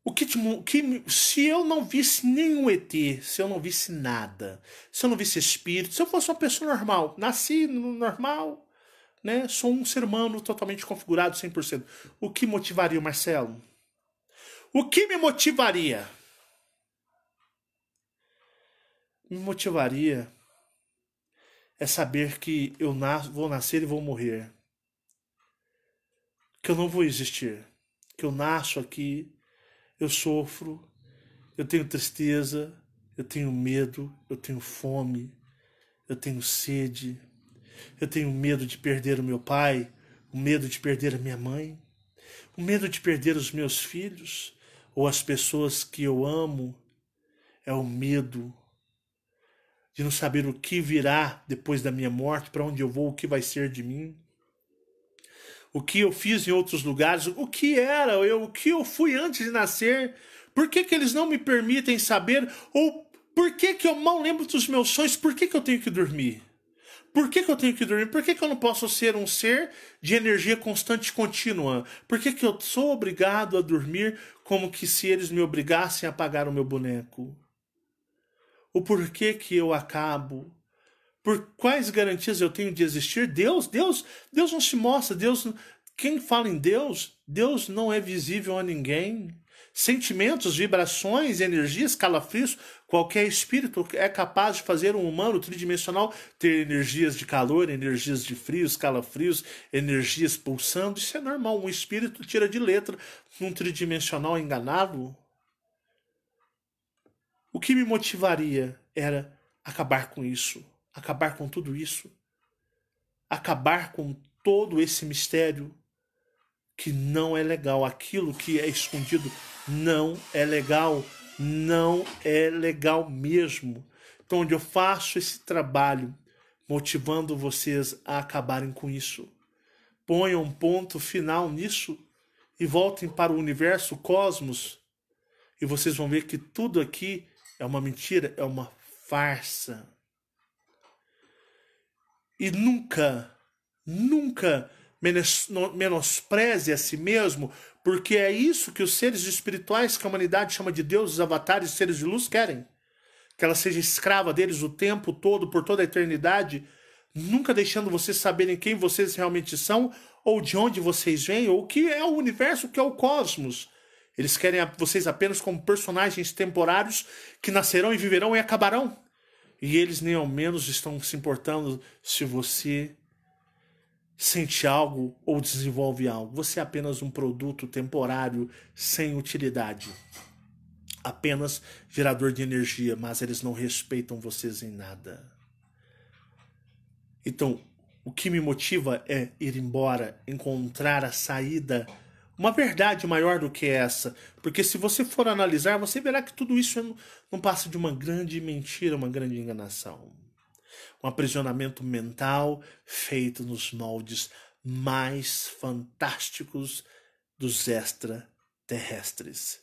O que, te, que, se eu não visse nenhum ET, se eu não visse nada, se eu não visse espírito, se eu fosse uma pessoa normal, nasci no normal, né? Sou um ser humano totalmente configurado 100%. O que motivaria o Marcelo? O que me motivaria? me motivaria é saber que eu nas vou nascer e vou morrer. Que eu não vou existir. Que eu nasço aqui, eu sofro, eu tenho tristeza, eu tenho medo, eu tenho fome, eu tenho sede, eu tenho medo de perder o meu pai, o medo de perder a minha mãe, o medo de perder os meus filhos ou as pessoas que eu amo. É o medo de não saber o que virá depois da minha morte, para onde eu vou, o que vai ser de mim. O que eu fiz em outros lugares, o que era eu, o que eu fui antes de nascer, por que, que eles não me permitem saber? Ou por que, que eu mal lembro dos meus sonhos? Por que, que eu tenho que dormir? Por que, que eu tenho que dormir? Por que, que eu não posso ser um ser de energia constante e contínua? Por que, que eu sou obrigado a dormir como que se eles me obrigassem a apagar o meu boneco? o porquê que eu acabo, por quais garantias eu tenho de existir. Deus, Deus, Deus não se mostra, Deus, quem fala em Deus, Deus não é visível a ninguém. Sentimentos, vibrações, energias, calafrios, qualquer espírito é capaz de fazer um humano tridimensional ter energias de calor, energias de frios, calafrios, energias pulsando. Isso é normal. Um espírito tira de letra num tridimensional enganado. O que me motivaria era acabar com isso, acabar com tudo isso, acabar com todo esse mistério que não é legal, aquilo que é escondido não é legal, não é legal mesmo. Então, onde eu faço esse trabalho motivando vocês a acabarem com isso. Ponham um ponto final nisso e voltem para o universo, o cosmos, e vocês vão ver que tudo aqui é uma mentira, é uma farsa. E nunca, nunca menospreze a si mesmo, porque é isso que os seres espirituais que a humanidade chama de Deus, os avatares, seres de luz querem. Que ela seja escrava deles o tempo todo, por toda a eternidade, nunca deixando vocês saberem quem vocês realmente são, ou de onde vocês vêm, ou o que é o universo, o que é o cosmos. Eles querem vocês apenas como personagens temporários que nascerão e viverão e acabarão. E eles nem ao menos estão se importando se você sente algo ou desenvolve algo. Você é apenas um produto temporário sem utilidade. Apenas gerador de energia, mas eles não respeitam vocês em nada. Então, o que me motiva é ir embora, encontrar a saída uma verdade maior do que essa. Porque se você for analisar, você verá que tudo isso não passa de uma grande mentira, uma grande enganação. Um aprisionamento mental feito nos moldes mais fantásticos dos extraterrestres,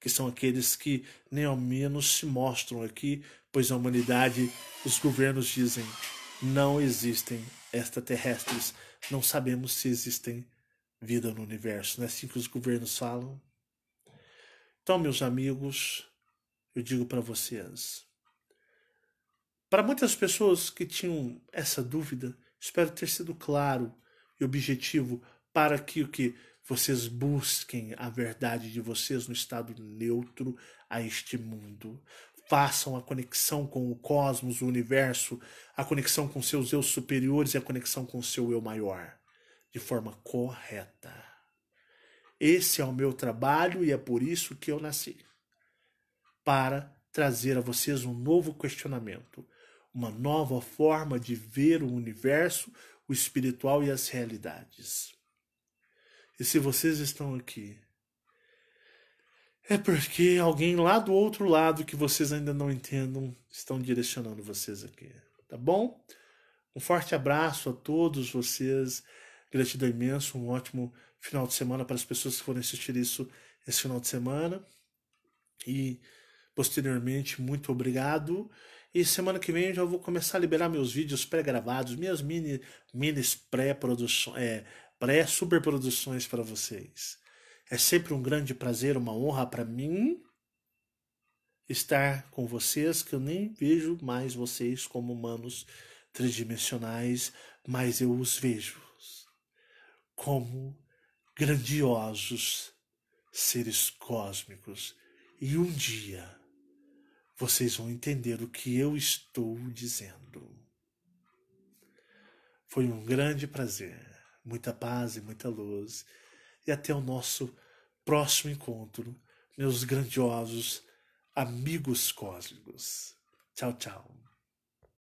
que são aqueles que nem ao menos se mostram aqui, pois a humanidade, os governos dizem, não existem extraterrestres, não sabemos se existem vida no universo. Não é assim que os governos falam? Então, meus amigos, eu digo para vocês. Para muitas pessoas que tinham essa dúvida, espero ter sido claro e objetivo para que o que vocês busquem a verdade de vocês no estado neutro a este mundo. Façam a conexão com o cosmos, o universo, a conexão com seus eu superiores e a conexão com seu eu maior de forma correta. Esse é o meu trabalho e é por isso que eu nasci para trazer a vocês um novo questionamento, uma nova forma de ver o universo, o espiritual e as realidades. E se vocês estão aqui, é porque alguém lá do outro lado que vocês ainda não entendam estão direcionando vocês aqui, tá bom? Um forte abraço a todos vocês. Gratidão imenso, um ótimo final de semana para as pessoas que forem assistir isso esse final de semana. E posteriormente, muito obrigado. E semana que vem eu já vou começar a liberar meus vídeos pré-gravados, minhas mini mini pré-produções, é, pré-superproduções para vocês. É sempre um grande prazer, uma honra para mim estar com vocês, que eu nem vejo mais vocês como humanos tridimensionais, mas eu os vejo como grandiosos seres cósmicos. E um dia vocês vão entender o que eu estou dizendo. Foi um grande prazer, muita paz e muita luz. E até o nosso próximo encontro, meus grandiosos amigos cósmicos. Tchau, tchau.